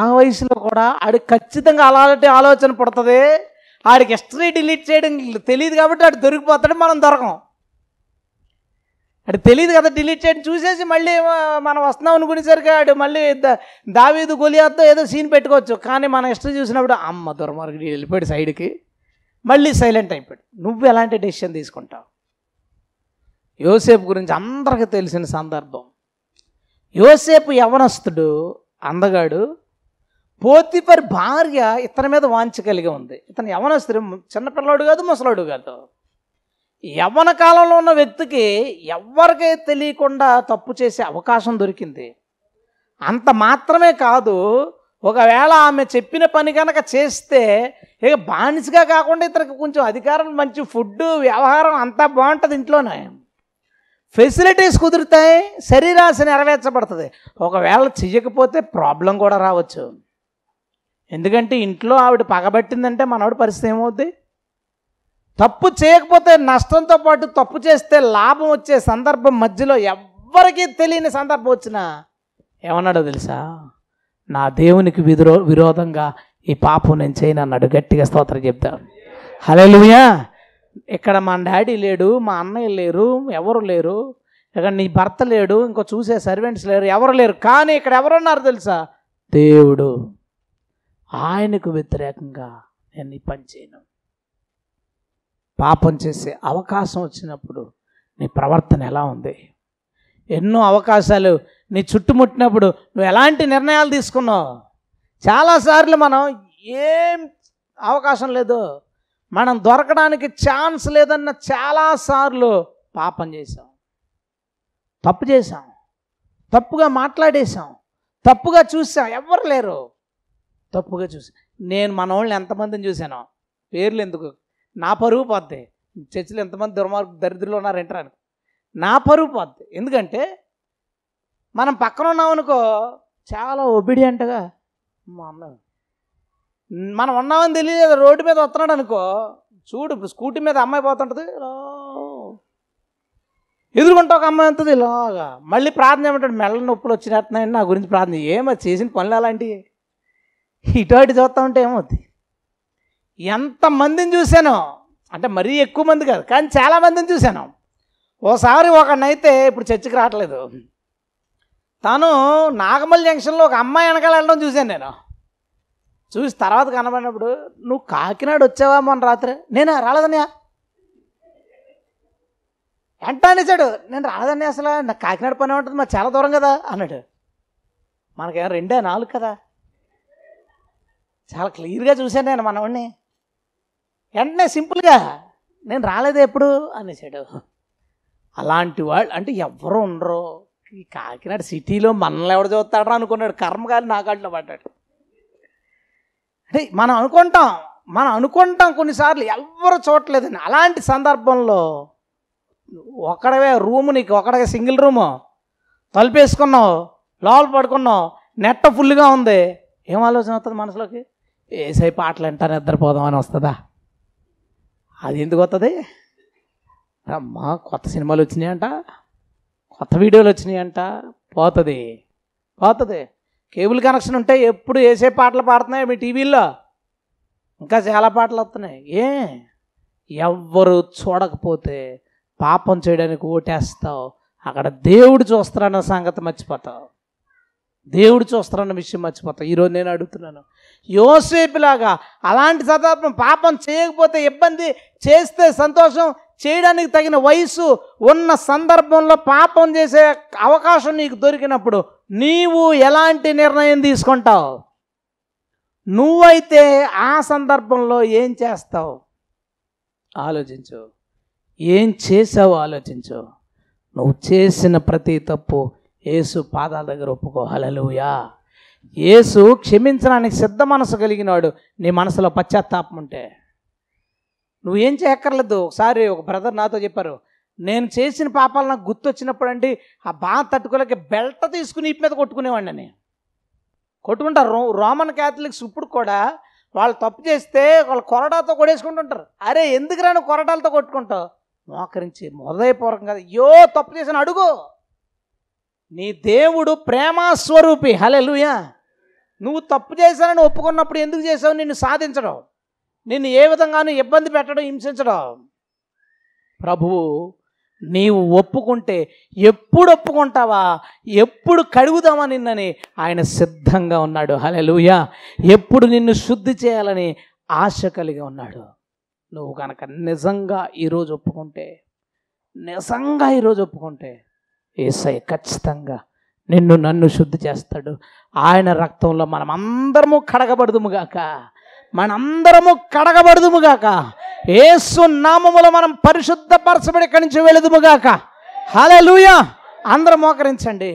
ఆ వయసులో కూడా ఆడికి ఖచ్చితంగా అలాంటి ఆలోచన పడుతుంది ఆడికి హిస్టరీ డిలీట్ చేయడం తెలియదు కాబట్టి ఆడు దొరికిపోతాడు మనం దొరకం అటు తెలియదు కదా డిలీట్ చేయడం చూసేసి మళ్ళీ మనం వస్తున్నాం అనుకునేసరికి ఆడు మళ్ళీ దావీదు గొలియాతో ఏదో సీన్ పెట్టుకోవచ్చు కానీ మన హిస్టరీ చూసినప్పుడు అమ్మ దుర్మార్గుడు వెళ్ళిపోయాడు సైడ్కి మళ్ళీ సైలెంట్ అయిపోయాడు నువ్వు ఎలాంటి డెసిషన్ తీసుకుంటావు యోసేపు గురించి అందరికీ తెలిసిన సందర్భం యోసేపు యవనస్తుడు అందగాడు పోతిఫర్ భార్య ఇతని మీద వాంచ కలిగి ఉంది ఇతను యవనస్తుడు చిన్నపిల్లాడు కాదు ముసలాడు కాదు యవ్వన కాలంలో ఉన్న వ్యక్తికి ఎవరికే తెలియకుండా తప్పు చేసే అవకాశం దొరికింది అంత మాత్రమే కాదు ఒకవేళ ఆమె చెప్పిన పని కనుక చేస్తే ఇక బానిసగా కాకుండా ఇతనికి కొంచెం అధికారం మంచి ఫుడ్ వ్యవహారం అంతా బాగుంటుంది ఇంట్లోనే ఫెసిలిటీస్ కుదురుతాయి శరీరాశ నెరవేర్చబడుతుంది ఒకవేళ చెయ్యకపోతే ప్రాబ్లం కూడా రావచ్చు ఎందుకంటే ఇంట్లో ఆవిడ పగబట్టిందంటే మనవాడి పరిస్థితి ఏమవుద్ది తప్పు చేయకపోతే నష్టంతో పాటు తప్పు చేస్తే లాభం వచ్చే సందర్భం మధ్యలో ఎవ్వరికీ తెలియని సందర్భం వచ్చినా ఏమన్నాడో తెలుసా నా దేవునికి విరో విరోధంగా ఈ పాపం నేను చేయను అన్నాడు గట్టిగా స్తోత్రం చెప్తా హలో లూయా ఇక్కడ మా డాడీ లేడు మా అన్నయ్య లేరు ఎవరు లేరు ఇక్కడ నీ భర్త లేడు ఇంకో చూసే సర్వెంట్స్ లేరు ఎవరు లేరు కానీ ఇక్కడ ఎవరున్నారు తెలుసా దేవుడు ఆయనకు వ్యతిరేకంగా నేను ఈ పని చేయను పాపం చేసే అవకాశం వచ్చినప్పుడు నీ ప్రవర్తన ఎలా ఉంది ఎన్నో అవకాశాలు నీ చుట్టుముట్టినప్పుడు నువ్వు ఎలాంటి నిర్ణయాలు తీసుకున్నావు చాలాసార్లు మనం ఏం అవకాశం లేదు మనం దొరకడానికి ఛాన్స్ లేదన్న చాలాసార్లు పాపం చేశాం తప్పు చేశాం తప్పుగా మాట్లాడేశాం తప్పుగా చూసాం ఎవరు లేరు తప్పుగా చూసి నేను మన వాళ్ళని ఎంతమందిని చూశాను పేర్లు ఎందుకు నా పరువు పోద్ది చర్చిలో ఎంతమంది దుర్మార్ దరిద్రులు ఉన్నారు ఎంటరానికి నా పరువు పోద్ది ఎందుకంటే మనం పక్కన ఉన్నామనుకో చాలా ఒబిడియంట్గా మా అన్న మనం ఉన్నామని తెలియలేదు రోడ్డు మీద వస్తున్నాడు అనుకో చూడు స్కూటీ మీద అమ్మాయి పోతుంటుంది ఎదురుకుంటా ఒక అమ్మాయి ఉంటుంది ఇలాగా మళ్ళీ ప్రార్థన ఏమంటాడు మెళ్ళ నొప్పులు వచ్చినట్టున్నాయని నా గురించి ప్రార్థన ఏమో చేసిన పనులు అలాంటివి ఇటు అటు చూస్తూ ఉంటే ఏమవుద్ది ఎంతమందిని చూశాను అంటే మరీ ఎక్కువ మంది కాదు కానీ చాలామందిని చూశాను ఓసారి ఒకనైతే ఇప్పుడు చర్చికి రావట్లేదు తను నాగమల్లి జంక్షన్లో ఒక అమ్మాయి వెనకాల వెళ్ళడం చూశాను నేను చూసి తర్వాత కనబడినప్పుడు నువ్వు కాకినాడ వచ్చావా మొన్న రాత్రి నేనా రాలేదన్నయా ఎంత అనేసాడు నేను రాలేదన్నయ్య అసలు నాకు కాకినాడ పని ఉంటుంది మాకు చాలా దూరం కదా అన్నాడు మనకేమో రెండే నాలుగు కదా చాలా క్లియర్గా చూశాను నేను మనవాడిని వెంటనే సింపుల్గా నేను రాలేదు ఎప్పుడు అనేసాడు అలాంటి వాళ్ళు అంటే ఎవరు ఉండరు ఈ కాకినాడ సిటీలో మనల్ని ఎవడు చూస్తాడరా అనుకున్నాడు నా నాకాడిలో పడ్డాడు అంటే మనం అనుకుంటాం మనం అనుకుంటాం కొన్నిసార్లు ఎవరు చూడలేదని అలాంటి సందర్భంలో ఒకడవే రూమ్ నీకు ఒకడగా సింగిల్ రూము తలుపేసుకున్నావు లోపల పడుకున్నావు నెట్ట ఫుల్గా ఉంది ఏం ఆలోచన అవుతుంది మనసులోకి ఏసై పాటలు వింటా నిద్రపోదాం అని వస్తుందా అది ఎందుకు వస్తుంది అమ్మా కొత్త సినిమాలు వచ్చినాయంట కొత్త వీడియోలు వచ్చినాయంట పోతుంది పోతుంది కేబుల్ కనెక్షన్ ఉంటే ఎప్పుడు వేసే పాటలు పాడుతున్నాయి మీ టీవీల్లో ఇంకా చాలా పాటలు వస్తున్నాయి ఏ ఎవ్వరు చూడకపోతే పాపం చేయడానికి ఓటేస్తావు అక్కడ దేవుడు చూస్తారన్న సంగతి మర్చిపోతావు దేవుడు చూస్తారన్న విషయం మర్చిపోతా ఈరోజు నేను అడుగుతున్నాను యోసేపులాగా అలాంటి సందర్భం పాపం చేయకపోతే ఇబ్బంది చేస్తే సంతోషం చేయడానికి తగిన వయసు ఉన్న సందర్భంలో పాపం చేసే అవకాశం నీకు దొరికినప్పుడు నీవు ఎలాంటి నిర్ణయం తీసుకుంటావు నువ్వైతే ఆ సందర్భంలో ఏం చేస్తావు ఆలోచించు ఏం చేసావు ఆలోచించు నువ్వు చేసిన ప్రతి తప్పు ఏసు పాదాల దగ్గర ఒప్పుకో హలలుయా ఏసు క్షమించడానికి సిద్ధ మనసు కలిగినాడు నీ మనసులో పశ్చాత్తాపం ఉంటే నువ్వేం చేయక్కర్లేదు ఒకసారి ఒక బ్రదర్ నాతో చెప్పారు నేను చేసిన పాపాలు నాకు గుర్తొచ్చినప్పుడు అండి ఆ బాధ తట్టుకోలేక బెల్ట తీసుకుని ఈ మీద కొట్టుకునేవాడిని అని కొట్టుకుంటారు రో రోమన్ క్యాథలిక్స్ ఇప్పుడు కూడా వాళ్ళు తప్పు చేస్తే వాళ్ళు కొరడాతో కొడేసుకుంటుంటారు అరే ఎందుకు రాను కొరడాలతో కొట్టుకుంటావు మోకరించి హృదయపూర్వకం కదా అయ్యో తప్పు చేసిన అడుగు నీ దేవుడు ప్రేమస్వరూపి హలెలుయా నువ్వు తప్పు చేశానని ఒప్పుకున్నప్పుడు ఎందుకు చేసావు నిన్ను సాధించడం నిన్ను ఏ విధంగానూ ఇబ్బంది పెట్టడం హింసించడం ప్రభువు నీవు ఒప్పుకుంటే ఎప్పుడు ఒప్పుకుంటావా ఎప్పుడు కడుగుదామా నిన్నని ఆయన సిద్ధంగా ఉన్నాడు హలెలుయా ఎప్పుడు నిన్ను శుద్ధి చేయాలని ఆశ కలిగి ఉన్నాడు నువ్వు కనుక నిజంగా ఈరోజు ఒప్పుకుంటే నిజంగా ఈరోజు ఒప్పుకుంటే ఏసై ఖచ్చితంగా నిన్ను నన్ను శుద్ధి చేస్తాడు ఆయన రక్తంలో మనం అందరము కడగబడదుముగాక మనందరము కడగబడదుముగాక ఏసు నామములో మనం పరిశుద్ధపరచబడి ఇక్కడి నుంచి వెళదుముగాక హలో లూయా అందరం మోకరించండి